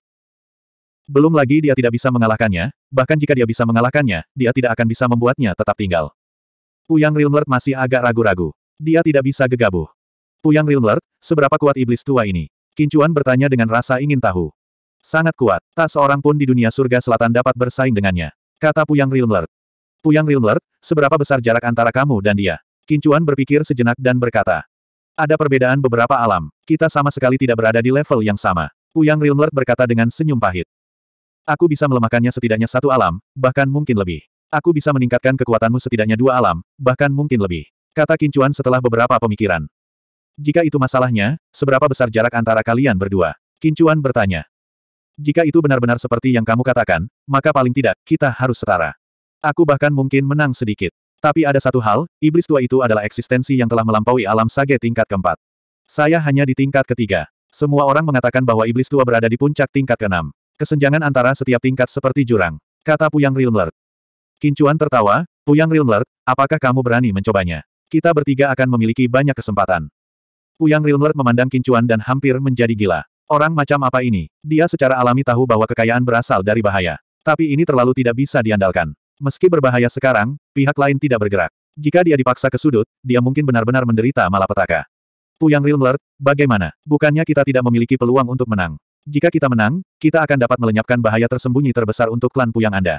Belum lagi dia tidak bisa mengalahkannya, bahkan jika dia bisa mengalahkannya, dia tidak akan bisa membuatnya tetap tinggal. Puyang Rilmlert masih agak ragu-ragu. Dia tidak bisa gegabah. Puyang Rilmlert, seberapa kuat iblis tua ini? Kincuan bertanya dengan rasa ingin tahu. Sangat kuat, tak seorang pun di dunia surga selatan dapat bersaing dengannya. Kata Puyang Rilmler. Puyang Rilmler, seberapa besar jarak antara kamu dan dia? Kincuan berpikir sejenak dan berkata. Ada perbedaan beberapa alam, kita sama sekali tidak berada di level yang sama. Puyang Rilmler berkata dengan senyum pahit. Aku bisa melemahkannya setidaknya satu alam, bahkan mungkin lebih. Aku bisa meningkatkan kekuatanmu setidaknya dua alam, bahkan mungkin lebih. Kata Kincuan setelah beberapa pemikiran. Jika itu masalahnya, seberapa besar jarak antara kalian berdua? Kincuan bertanya. Jika itu benar-benar seperti yang kamu katakan, maka paling tidak, kita harus setara. Aku bahkan mungkin menang sedikit. Tapi ada satu hal, iblis tua itu adalah eksistensi yang telah melampaui alam sage tingkat keempat. Saya hanya di tingkat ketiga. Semua orang mengatakan bahwa iblis tua berada di puncak tingkat keenam. Kesenjangan antara setiap tingkat seperti jurang. Kata Puyang Rilmlert. Kincuan tertawa, Puyang Rilmlert, apakah kamu berani mencobanya? Kita bertiga akan memiliki banyak kesempatan. Puyang Rilmlert memandang Kincuan dan hampir menjadi gila. Orang macam apa ini? Dia secara alami tahu bahwa kekayaan berasal dari bahaya. Tapi ini terlalu tidak bisa diandalkan. Meski berbahaya sekarang, pihak lain tidak bergerak. Jika dia dipaksa ke sudut, dia mungkin benar-benar menderita malapetaka. Puyang Real bagaimana? Bukannya kita tidak memiliki peluang untuk menang. Jika kita menang, kita akan dapat melenyapkan bahaya tersembunyi terbesar untuk klan Puyang Anda.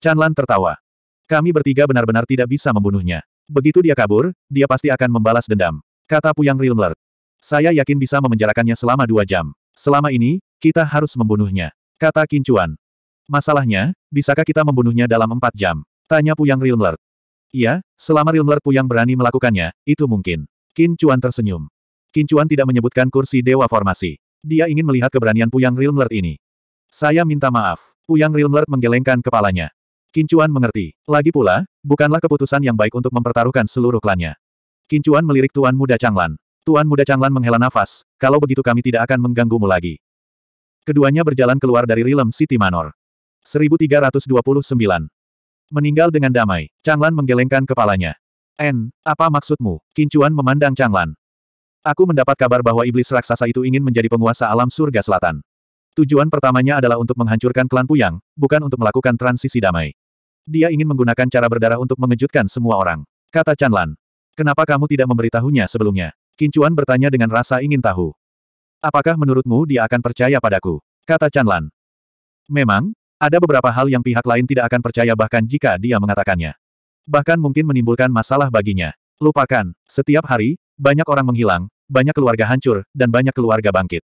Chan tertawa. Kami bertiga benar-benar tidak bisa membunuhnya. Begitu dia kabur, dia pasti akan membalas dendam. Kata Puyang Real Saya yakin bisa memenjarakannya selama dua jam. Selama ini, kita harus membunuhnya. Kata Kincuan. Masalahnya, bisakah kita membunuhnya dalam empat jam? Tanya Puyang Rilmler. Iya, selama Rilmler Puyang berani melakukannya, itu mungkin. Kincuan tersenyum. Kincuan tidak menyebutkan kursi dewa formasi. Dia ingin melihat keberanian Puyang Rilmler ini. Saya minta maaf. Puyang Rilmler menggelengkan kepalanya. Kincuan mengerti. Lagi pula, bukanlah keputusan yang baik untuk mempertaruhkan seluruh klannya. Kincuan melirik Tuan Muda Changlan. Tuan muda Changlan menghela nafas, kalau begitu kami tidak akan mengganggumu lagi. Keduanya berjalan keluar dari Rilem City Manor. 1329. Meninggal dengan damai, Changlan menggelengkan kepalanya. En, apa maksudmu? Kincuan memandang Changlan. Aku mendapat kabar bahwa iblis raksasa itu ingin menjadi penguasa alam surga selatan. Tujuan pertamanya adalah untuk menghancurkan klan Puyang, bukan untuk melakukan transisi damai. Dia ingin menggunakan cara berdarah untuk mengejutkan semua orang. Kata Chanlan. Kenapa kamu tidak memberitahunya sebelumnya? Kincuan bertanya dengan rasa ingin tahu. Apakah menurutmu dia akan percaya padaku? Kata Chanlan. Memang, ada beberapa hal yang pihak lain tidak akan percaya bahkan jika dia mengatakannya. Bahkan mungkin menimbulkan masalah baginya. Lupakan, setiap hari, banyak orang menghilang, banyak keluarga hancur, dan banyak keluarga bangkit.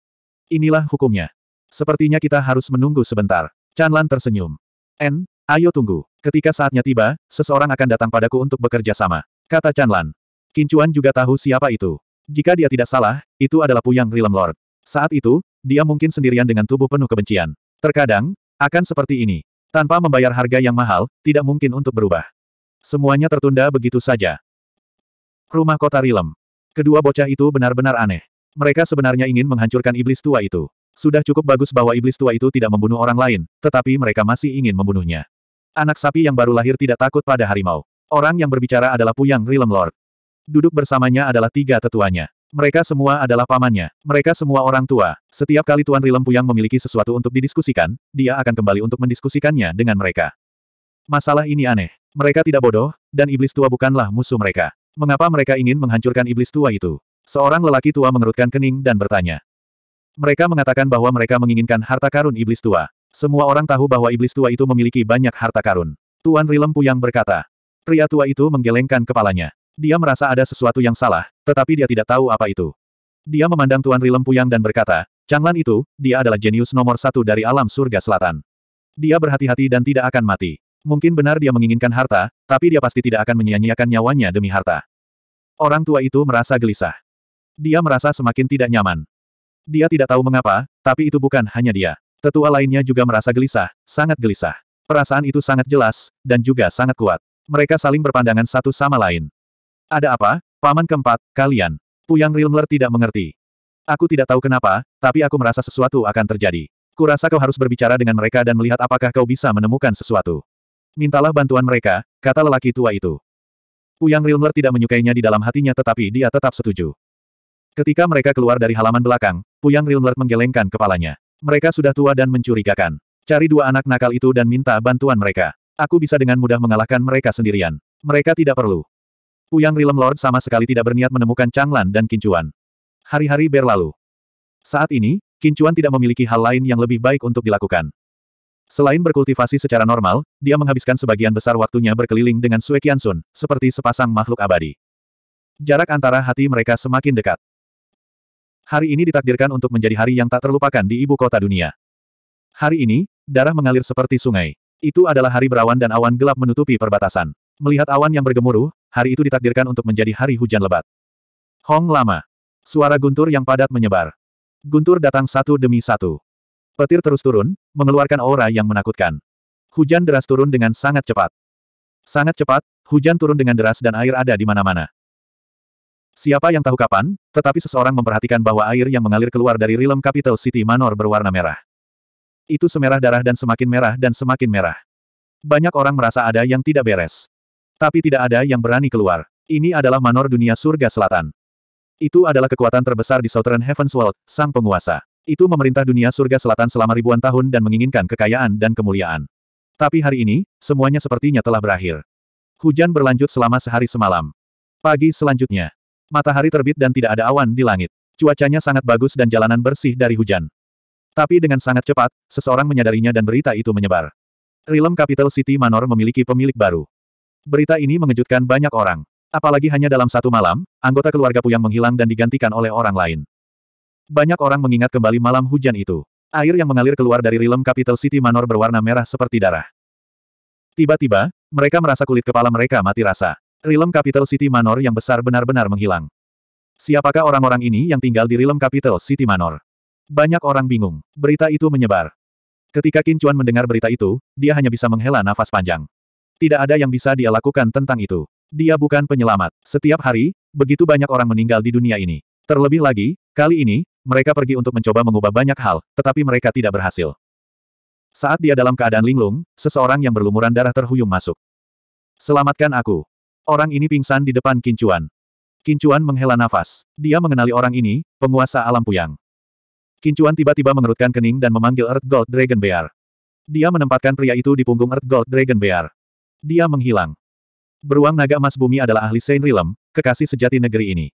Inilah hukumnya. Sepertinya kita harus menunggu sebentar. Chanlan tersenyum. N, ayo tunggu. Ketika saatnya tiba, seseorang akan datang padaku untuk bekerja sama. Kata Chanlan. Kincuan juga tahu siapa itu. Jika dia tidak salah, itu adalah Puyang Rilem Lord. Saat itu, dia mungkin sendirian dengan tubuh penuh kebencian. Terkadang, akan seperti ini. Tanpa membayar harga yang mahal, tidak mungkin untuk berubah. Semuanya tertunda begitu saja. Rumah kota Rilem. Kedua bocah itu benar-benar aneh. Mereka sebenarnya ingin menghancurkan iblis tua itu. Sudah cukup bagus bahwa iblis tua itu tidak membunuh orang lain, tetapi mereka masih ingin membunuhnya. Anak sapi yang baru lahir tidak takut pada harimau. Orang yang berbicara adalah Puyang Rilem Lord. Duduk bersamanya adalah tiga tetuanya. Mereka semua adalah pamannya. Mereka semua orang tua. Setiap kali Tuan Rilem Puyang memiliki sesuatu untuk didiskusikan, dia akan kembali untuk mendiskusikannya dengan mereka. Masalah ini aneh. Mereka tidak bodoh, dan iblis tua bukanlah musuh mereka. Mengapa mereka ingin menghancurkan iblis tua itu? Seorang lelaki tua mengerutkan kening dan bertanya. Mereka mengatakan bahwa mereka menginginkan harta karun iblis tua. Semua orang tahu bahwa iblis tua itu memiliki banyak harta karun. Tuan Rilem Puyang berkata. Pria tua itu menggelengkan kepalanya. Dia merasa ada sesuatu yang salah, tetapi dia tidak tahu apa itu. Dia memandang Tuan Rilem Puyang dan berkata, Changlan itu, dia adalah jenius nomor satu dari alam surga selatan. Dia berhati-hati dan tidak akan mati. Mungkin benar dia menginginkan harta, tapi dia pasti tidak akan menyia-nyiakan nyawanya demi harta. Orang tua itu merasa gelisah. Dia merasa semakin tidak nyaman. Dia tidak tahu mengapa, tapi itu bukan hanya dia. Tetua lainnya juga merasa gelisah, sangat gelisah. Perasaan itu sangat jelas, dan juga sangat kuat. Mereka saling berpandangan satu sama lain. Ada apa, paman keempat, kalian? Puyang Rilmler tidak mengerti. Aku tidak tahu kenapa, tapi aku merasa sesuatu akan terjadi. Kurasa kau harus berbicara dengan mereka dan melihat apakah kau bisa menemukan sesuatu. Mintalah bantuan mereka, kata lelaki tua itu. Puyang Rilmler tidak menyukainya di dalam hatinya tetapi dia tetap setuju. Ketika mereka keluar dari halaman belakang, Puyang Rilmler menggelengkan kepalanya. Mereka sudah tua dan mencurigakan. Cari dua anak nakal itu dan minta bantuan mereka. Aku bisa dengan mudah mengalahkan mereka sendirian. Mereka tidak perlu. Puyang Rilem Lord sama sekali tidak berniat menemukan Changlan dan Kincuan. Hari-hari berlalu. Saat ini, Kincuan tidak memiliki hal lain yang lebih baik untuk dilakukan. Selain berkultivasi secara normal, dia menghabiskan sebagian besar waktunya berkeliling dengan Sue Qiansun, seperti sepasang makhluk abadi. Jarak antara hati mereka semakin dekat. Hari ini ditakdirkan untuk menjadi hari yang tak terlupakan di ibu kota dunia. Hari ini, darah mengalir seperti sungai. Itu adalah hari berawan dan awan gelap menutupi perbatasan. Melihat awan yang bergemuruh, hari itu ditakdirkan untuk menjadi hari hujan lebat. Hong lama. Suara guntur yang padat menyebar. Guntur datang satu demi satu. Petir terus turun, mengeluarkan aura yang menakutkan. Hujan deras turun dengan sangat cepat. Sangat cepat, hujan turun dengan deras dan air ada di mana-mana. Siapa yang tahu kapan, tetapi seseorang memperhatikan bahwa air yang mengalir keluar dari realm capital city Manor berwarna merah. Itu semerah darah dan semakin merah dan semakin merah. Banyak orang merasa ada yang tidak beres. Tapi tidak ada yang berani keluar. Ini adalah manor dunia surga selatan. Itu adalah kekuatan terbesar di Southern Heavens World, sang penguasa. Itu memerintah dunia surga selatan selama ribuan tahun dan menginginkan kekayaan dan kemuliaan. Tapi hari ini, semuanya sepertinya telah berakhir. Hujan berlanjut selama sehari semalam. Pagi selanjutnya, matahari terbit dan tidak ada awan di langit. Cuacanya sangat bagus dan jalanan bersih dari hujan. Tapi dengan sangat cepat, seseorang menyadarinya dan berita itu menyebar. Realm Capital City Manor memiliki pemilik baru. Berita ini mengejutkan banyak orang. Apalagi hanya dalam satu malam, anggota keluarga Puyang menghilang dan digantikan oleh orang lain. Banyak orang mengingat kembali malam hujan itu. Air yang mengalir keluar dari rilem Capital City Manor berwarna merah seperti darah. Tiba-tiba, mereka merasa kulit kepala mereka mati rasa. Rilem Capital City Manor yang besar benar-benar menghilang. Siapakah orang-orang ini yang tinggal di rilem Capital City Manor? Banyak orang bingung. Berita itu menyebar. Ketika Qin Chuan mendengar berita itu, dia hanya bisa menghela nafas panjang. Tidak ada yang bisa dia lakukan tentang itu. Dia bukan penyelamat. Setiap hari, begitu banyak orang meninggal di dunia ini. Terlebih lagi, kali ini, mereka pergi untuk mencoba mengubah banyak hal, tetapi mereka tidak berhasil. Saat dia dalam keadaan linglung, seseorang yang berlumuran darah terhuyung masuk. Selamatkan aku. Orang ini pingsan di depan Kincuan. Kincuan menghela nafas. Dia mengenali orang ini, penguasa alam puyang. Kincuan tiba-tiba mengerutkan kening dan memanggil Earth Gold Dragon Bear. Dia menempatkan pria itu di punggung Earth Gold Dragon Bear. Dia menghilang. Beruang naga emas bumi adalah ahli Saint Realm, kekasih sejati negeri ini.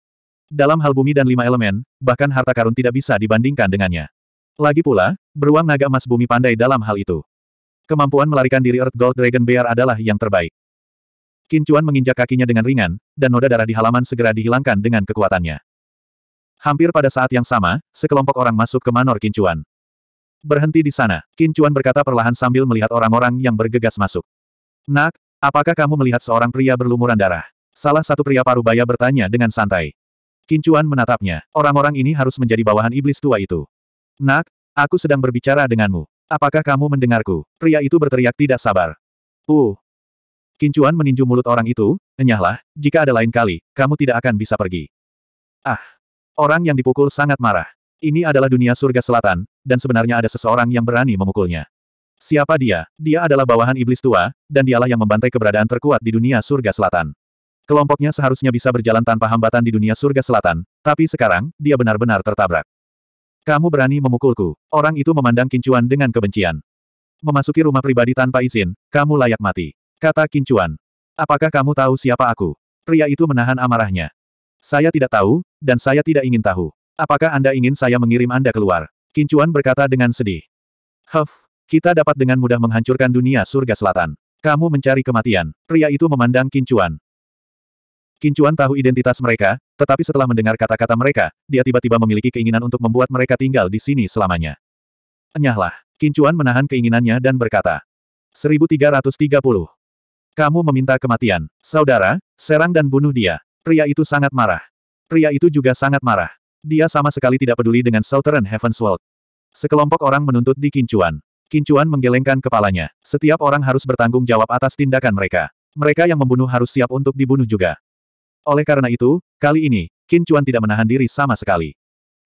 Dalam hal bumi dan lima elemen, bahkan harta karun tidak bisa dibandingkan dengannya. Lagi pula, beruang naga emas bumi pandai dalam hal itu. Kemampuan melarikan diri Earth Gold Dragon Bear adalah yang terbaik. Kincuan menginjak kakinya dengan ringan, dan noda darah di halaman segera dihilangkan dengan kekuatannya. Hampir pada saat yang sama, sekelompok orang masuk ke Manor Kincuan. Berhenti di sana, Kincuan berkata perlahan sambil melihat orang-orang yang bergegas masuk. Nak, apakah kamu melihat seorang pria berlumuran darah? Salah satu pria parubaya bertanya dengan santai. Kincuan menatapnya. Orang-orang ini harus menjadi bawahan iblis tua itu. Nak, aku sedang berbicara denganmu. Apakah kamu mendengarku? Pria itu berteriak tidak sabar. Uh. Kincuan meninju mulut orang itu, enyahlah, jika ada lain kali, kamu tidak akan bisa pergi. Ah. Orang yang dipukul sangat marah. Ini adalah dunia surga selatan, dan sebenarnya ada seseorang yang berani memukulnya. Siapa dia? Dia adalah bawahan iblis tua, dan dialah yang membantai keberadaan terkuat di dunia surga selatan. Kelompoknya seharusnya bisa berjalan tanpa hambatan di dunia surga selatan, tapi sekarang, dia benar-benar tertabrak. Kamu berani memukulku. Orang itu memandang Kincuan dengan kebencian. Memasuki rumah pribadi tanpa izin, kamu layak mati. Kata Kincuan. Apakah kamu tahu siapa aku? Pria itu menahan amarahnya. Saya tidak tahu, dan saya tidak ingin tahu. Apakah Anda ingin saya mengirim Anda keluar? Kincuan berkata dengan sedih. Huff, kita dapat dengan mudah menghancurkan dunia surga selatan. Kamu mencari kematian. Pria itu memandang Kincuan. Kincuan tahu identitas mereka, tetapi setelah mendengar kata-kata mereka, dia tiba-tiba memiliki keinginan untuk membuat mereka tinggal di sini selamanya. Enyahlah. Kincuan menahan keinginannya dan berkata. 1330. Kamu meminta kematian. Saudara, serang dan bunuh dia. Pria itu sangat marah. Pria itu juga sangat marah. Dia sama sekali tidak peduli dengan Southern Heaven's World. Sekelompok orang menuntut di Kincuan. Kincuan menggelengkan kepalanya. Setiap orang harus bertanggung jawab atas tindakan mereka. Mereka yang membunuh harus siap untuk dibunuh juga. Oleh karena itu, kali ini, Kincuan tidak menahan diri sama sekali.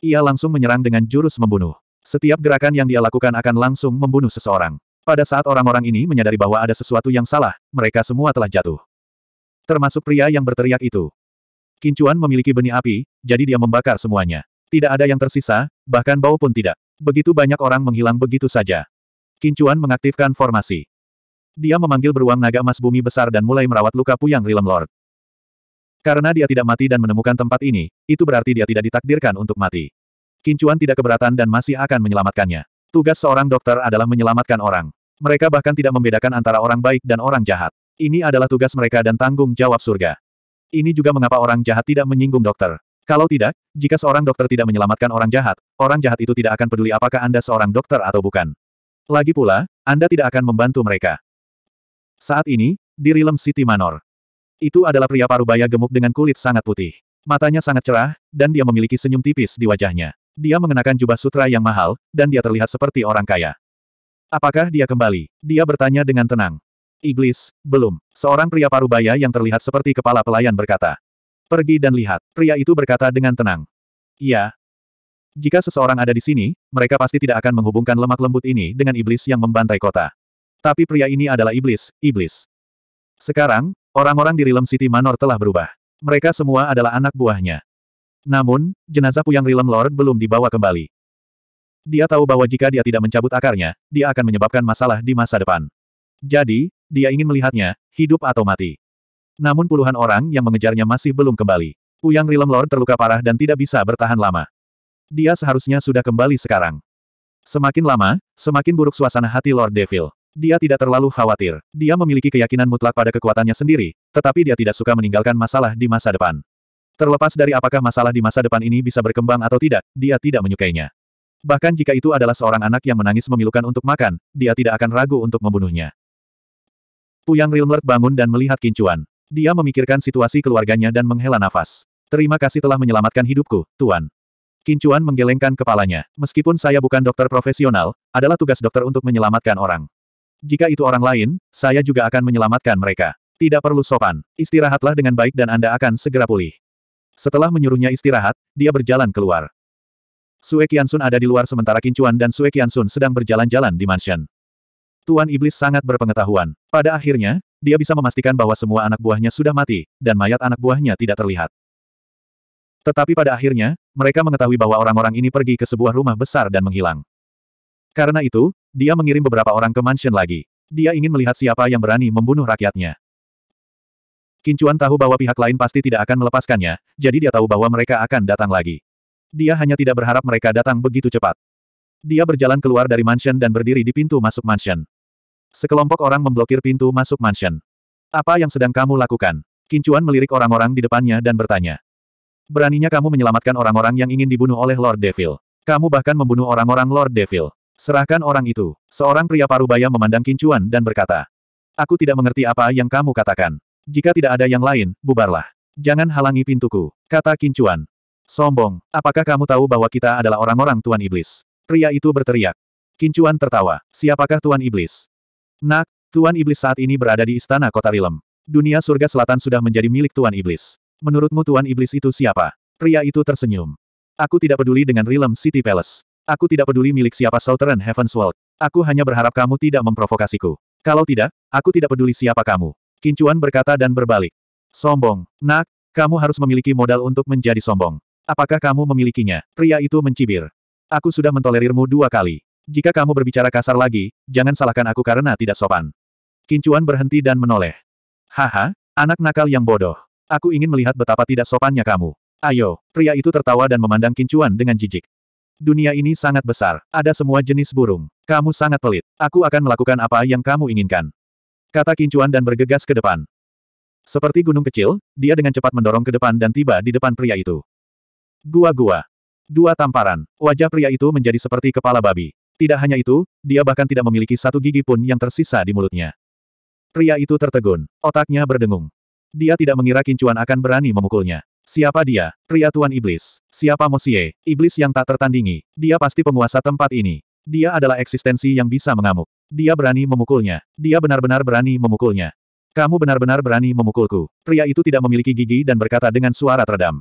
Ia langsung menyerang dengan jurus membunuh. Setiap gerakan yang dia lakukan akan langsung membunuh seseorang. Pada saat orang-orang ini menyadari bahwa ada sesuatu yang salah, mereka semua telah jatuh. Termasuk pria yang berteriak itu. Kincuan memiliki benih api, jadi dia membakar semuanya. Tidak ada yang tersisa, bahkan bau pun tidak. Begitu banyak orang menghilang begitu saja. Kincuan mengaktifkan formasi. Dia memanggil beruang naga emas bumi besar dan mulai merawat luka puyang Realm Lord. Karena dia tidak mati dan menemukan tempat ini, itu berarti dia tidak ditakdirkan untuk mati. Kincuan tidak keberatan dan masih akan menyelamatkannya. Tugas seorang dokter adalah menyelamatkan orang. Mereka bahkan tidak membedakan antara orang baik dan orang jahat. Ini adalah tugas mereka dan tanggung jawab surga. Ini juga mengapa orang jahat tidak menyinggung dokter. Kalau tidak, jika seorang dokter tidak menyelamatkan orang jahat, orang jahat itu tidak akan peduli apakah Anda seorang dokter atau bukan. Lagi pula, Anda tidak akan membantu mereka. Saat ini, di Rilem City Manor. Itu adalah pria parubaya gemuk dengan kulit sangat putih. Matanya sangat cerah, dan dia memiliki senyum tipis di wajahnya. Dia mengenakan jubah sutra yang mahal, dan dia terlihat seperti orang kaya. Apakah dia kembali? Dia bertanya dengan tenang. Iblis, belum. Seorang pria parubaya yang terlihat seperti kepala pelayan berkata. Pergi dan lihat. Pria itu berkata dengan tenang. Ya. Jika seseorang ada di sini, mereka pasti tidak akan menghubungkan lemak lembut ini dengan iblis yang membantai kota. Tapi pria ini adalah iblis, iblis. Sekarang, orang-orang di Rilem City Manor telah berubah. Mereka semua adalah anak buahnya. Namun, jenazah Puyang Rilem Lord belum dibawa kembali. Dia tahu bahwa jika dia tidak mencabut akarnya, dia akan menyebabkan masalah di masa depan. Jadi, dia ingin melihatnya, hidup atau mati. Namun puluhan orang yang mengejarnya masih belum kembali. Puyang Rilem Lord terluka parah dan tidak bisa bertahan lama. Dia seharusnya sudah kembali sekarang. Semakin lama, semakin buruk suasana hati Lord Devil. Dia tidak terlalu khawatir. Dia memiliki keyakinan mutlak pada kekuatannya sendiri, tetapi dia tidak suka meninggalkan masalah di masa depan. Terlepas dari apakah masalah di masa depan ini bisa berkembang atau tidak, dia tidak menyukainya. Bahkan jika itu adalah seorang anak yang menangis memilukan untuk makan, dia tidak akan ragu untuk membunuhnya. Puyang Rilmert bangun dan melihat kincuan. Dia memikirkan situasi keluarganya dan menghela nafas. Terima kasih telah menyelamatkan hidupku, Tuan. Kincuan menggelengkan kepalanya. Meskipun saya bukan dokter profesional, adalah tugas dokter untuk menyelamatkan orang. Jika itu orang lain, saya juga akan menyelamatkan mereka. Tidak perlu sopan. Istirahatlah dengan baik dan Anda akan segera pulih. Setelah menyuruhnya istirahat, dia berjalan keluar. Sue Kiansun ada di luar sementara Kincuan dan Sue Kiansun sedang berjalan-jalan di mansion. Tuan Iblis sangat berpengetahuan. Pada akhirnya, dia bisa memastikan bahwa semua anak buahnya sudah mati, dan mayat anak buahnya tidak terlihat. Tetapi pada akhirnya, mereka mengetahui bahwa orang-orang ini pergi ke sebuah rumah besar dan menghilang. Karena itu, dia mengirim beberapa orang ke mansion lagi. Dia ingin melihat siapa yang berani membunuh rakyatnya. Kincuan tahu bahwa pihak lain pasti tidak akan melepaskannya, jadi dia tahu bahwa mereka akan datang lagi. Dia hanya tidak berharap mereka datang begitu cepat. Dia berjalan keluar dari mansion dan berdiri di pintu masuk mansion. Sekelompok orang memblokir pintu masuk mansion. Apa yang sedang kamu lakukan? Kincuan melirik orang-orang di depannya dan bertanya. Beraninya kamu menyelamatkan orang-orang yang ingin dibunuh oleh Lord Devil. Kamu bahkan membunuh orang-orang Lord Devil. Serahkan orang itu. Seorang pria parubaya memandang Kincuan dan berkata. Aku tidak mengerti apa yang kamu katakan. Jika tidak ada yang lain, bubarlah. Jangan halangi pintuku, kata Kincuan. Sombong, apakah kamu tahu bahwa kita adalah orang-orang Tuan Iblis? Pria itu berteriak. Kincuan tertawa. Siapakah Tuan Iblis? Nak, Tuan Iblis saat ini berada di istana kota Rilem. Dunia surga selatan sudah menjadi milik Tuan Iblis. Menurutmu Tuan Iblis itu siapa? Pria itu tersenyum. Aku tidak peduli dengan Realm City Palace. Aku tidak peduli milik siapa Southern Heaven's World. Aku hanya berharap kamu tidak memprovokasiku. Kalau tidak, aku tidak peduli siapa kamu. Kincuan berkata dan berbalik. Sombong. Nak, kamu harus memiliki modal untuk menjadi sombong. Apakah kamu memilikinya? Pria itu mencibir. Aku sudah mentolerirmu dua kali. Jika kamu berbicara kasar lagi, jangan salahkan aku karena tidak sopan. Kincuan berhenti dan menoleh. Haha, anak nakal yang bodoh. Aku ingin melihat betapa tidak sopannya kamu. Ayo, pria itu tertawa dan memandang Kincuan dengan jijik. Dunia ini sangat besar, ada semua jenis burung. Kamu sangat pelit. Aku akan melakukan apa yang kamu inginkan. Kata Kincuan dan bergegas ke depan. Seperti gunung kecil, dia dengan cepat mendorong ke depan dan tiba di depan pria itu. Gua-gua. Dua tamparan. Wajah pria itu menjadi seperti kepala babi. Tidak hanya itu, dia bahkan tidak memiliki satu gigi pun yang tersisa di mulutnya. Pria itu tertegun. Otaknya berdengung. Dia tidak mengira Kincuan akan berani memukulnya. Siapa dia? Pria Tuan Iblis. Siapa Mosie? Iblis yang tak tertandingi. Dia pasti penguasa tempat ini. Dia adalah eksistensi yang bisa mengamuk. Dia berani memukulnya. Dia benar-benar berani memukulnya. Kamu benar-benar berani memukulku. Pria itu tidak memiliki gigi dan berkata dengan suara teredam.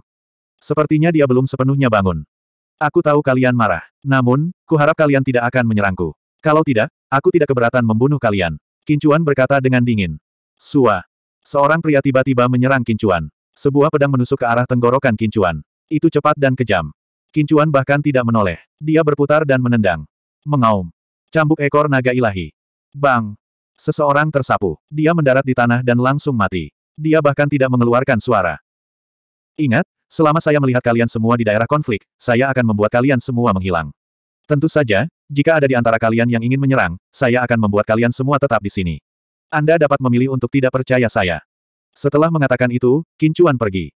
Sepertinya dia belum sepenuhnya bangun. Aku tahu kalian marah. Namun, kuharap kalian tidak akan menyerangku. Kalau tidak, aku tidak keberatan membunuh kalian. Kincuan berkata dengan dingin. Sua, Seorang pria tiba-tiba menyerang Kincuan. Sebuah pedang menusuk ke arah tenggorokan Kincuan. Itu cepat dan kejam. Kincuan bahkan tidak menoleh. Dia berputar dan menendang. Mengaum. Cambuk ekor naga ilahi. Bang! Seseorang tersapu. Dia mendarat di tanah dan langsung mati. Dia bahkan tidak mengeluarkan suara. Ingat, selama saya melihat kalian semua di daerah konflik, saya akan membuat kalian semua menghilang. Tentu saja, jika ada di antara kalian yang ingin menyerang, saya akan membuat kalian semua tetap di sini. Anda dapat memilih untuk tidak percaya saya. Setelah mengatakan itu, Kincuan pergi.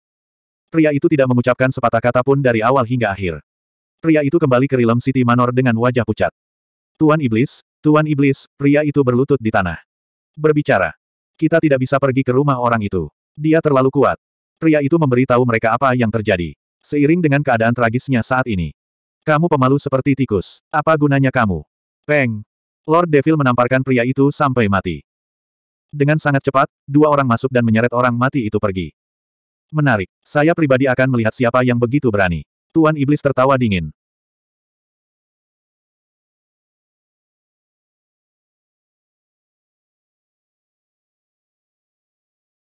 Pria itu tidak mengucapkan sepatah kata pun dari awal hingga akhir. Pria itu kembali ke Rilem City Manor dengan wajah pucat. Tuan Iblis, Tuan Iblis, pria itu berlutut di tanah. Berbicara. Kita tidak bisa pergi ke rumah orang itu. Dia terlalu kuat. Pria itu memberi tahu mereka apa yang terjadi. Seiring dengan keadaan tragisnya saat ini. Kamu pemalu seperti tikus. Apa gunanya kamu? Peng. Lord Devil menamparkan pria itu sampai mati. Dengan sangat cepat, dua orang masuk dan menyeret orang mati itu pergi. Menarik. Saya pribadi akan melihat siapa yang begitu berani. Tuan Iblis tertawa dingin.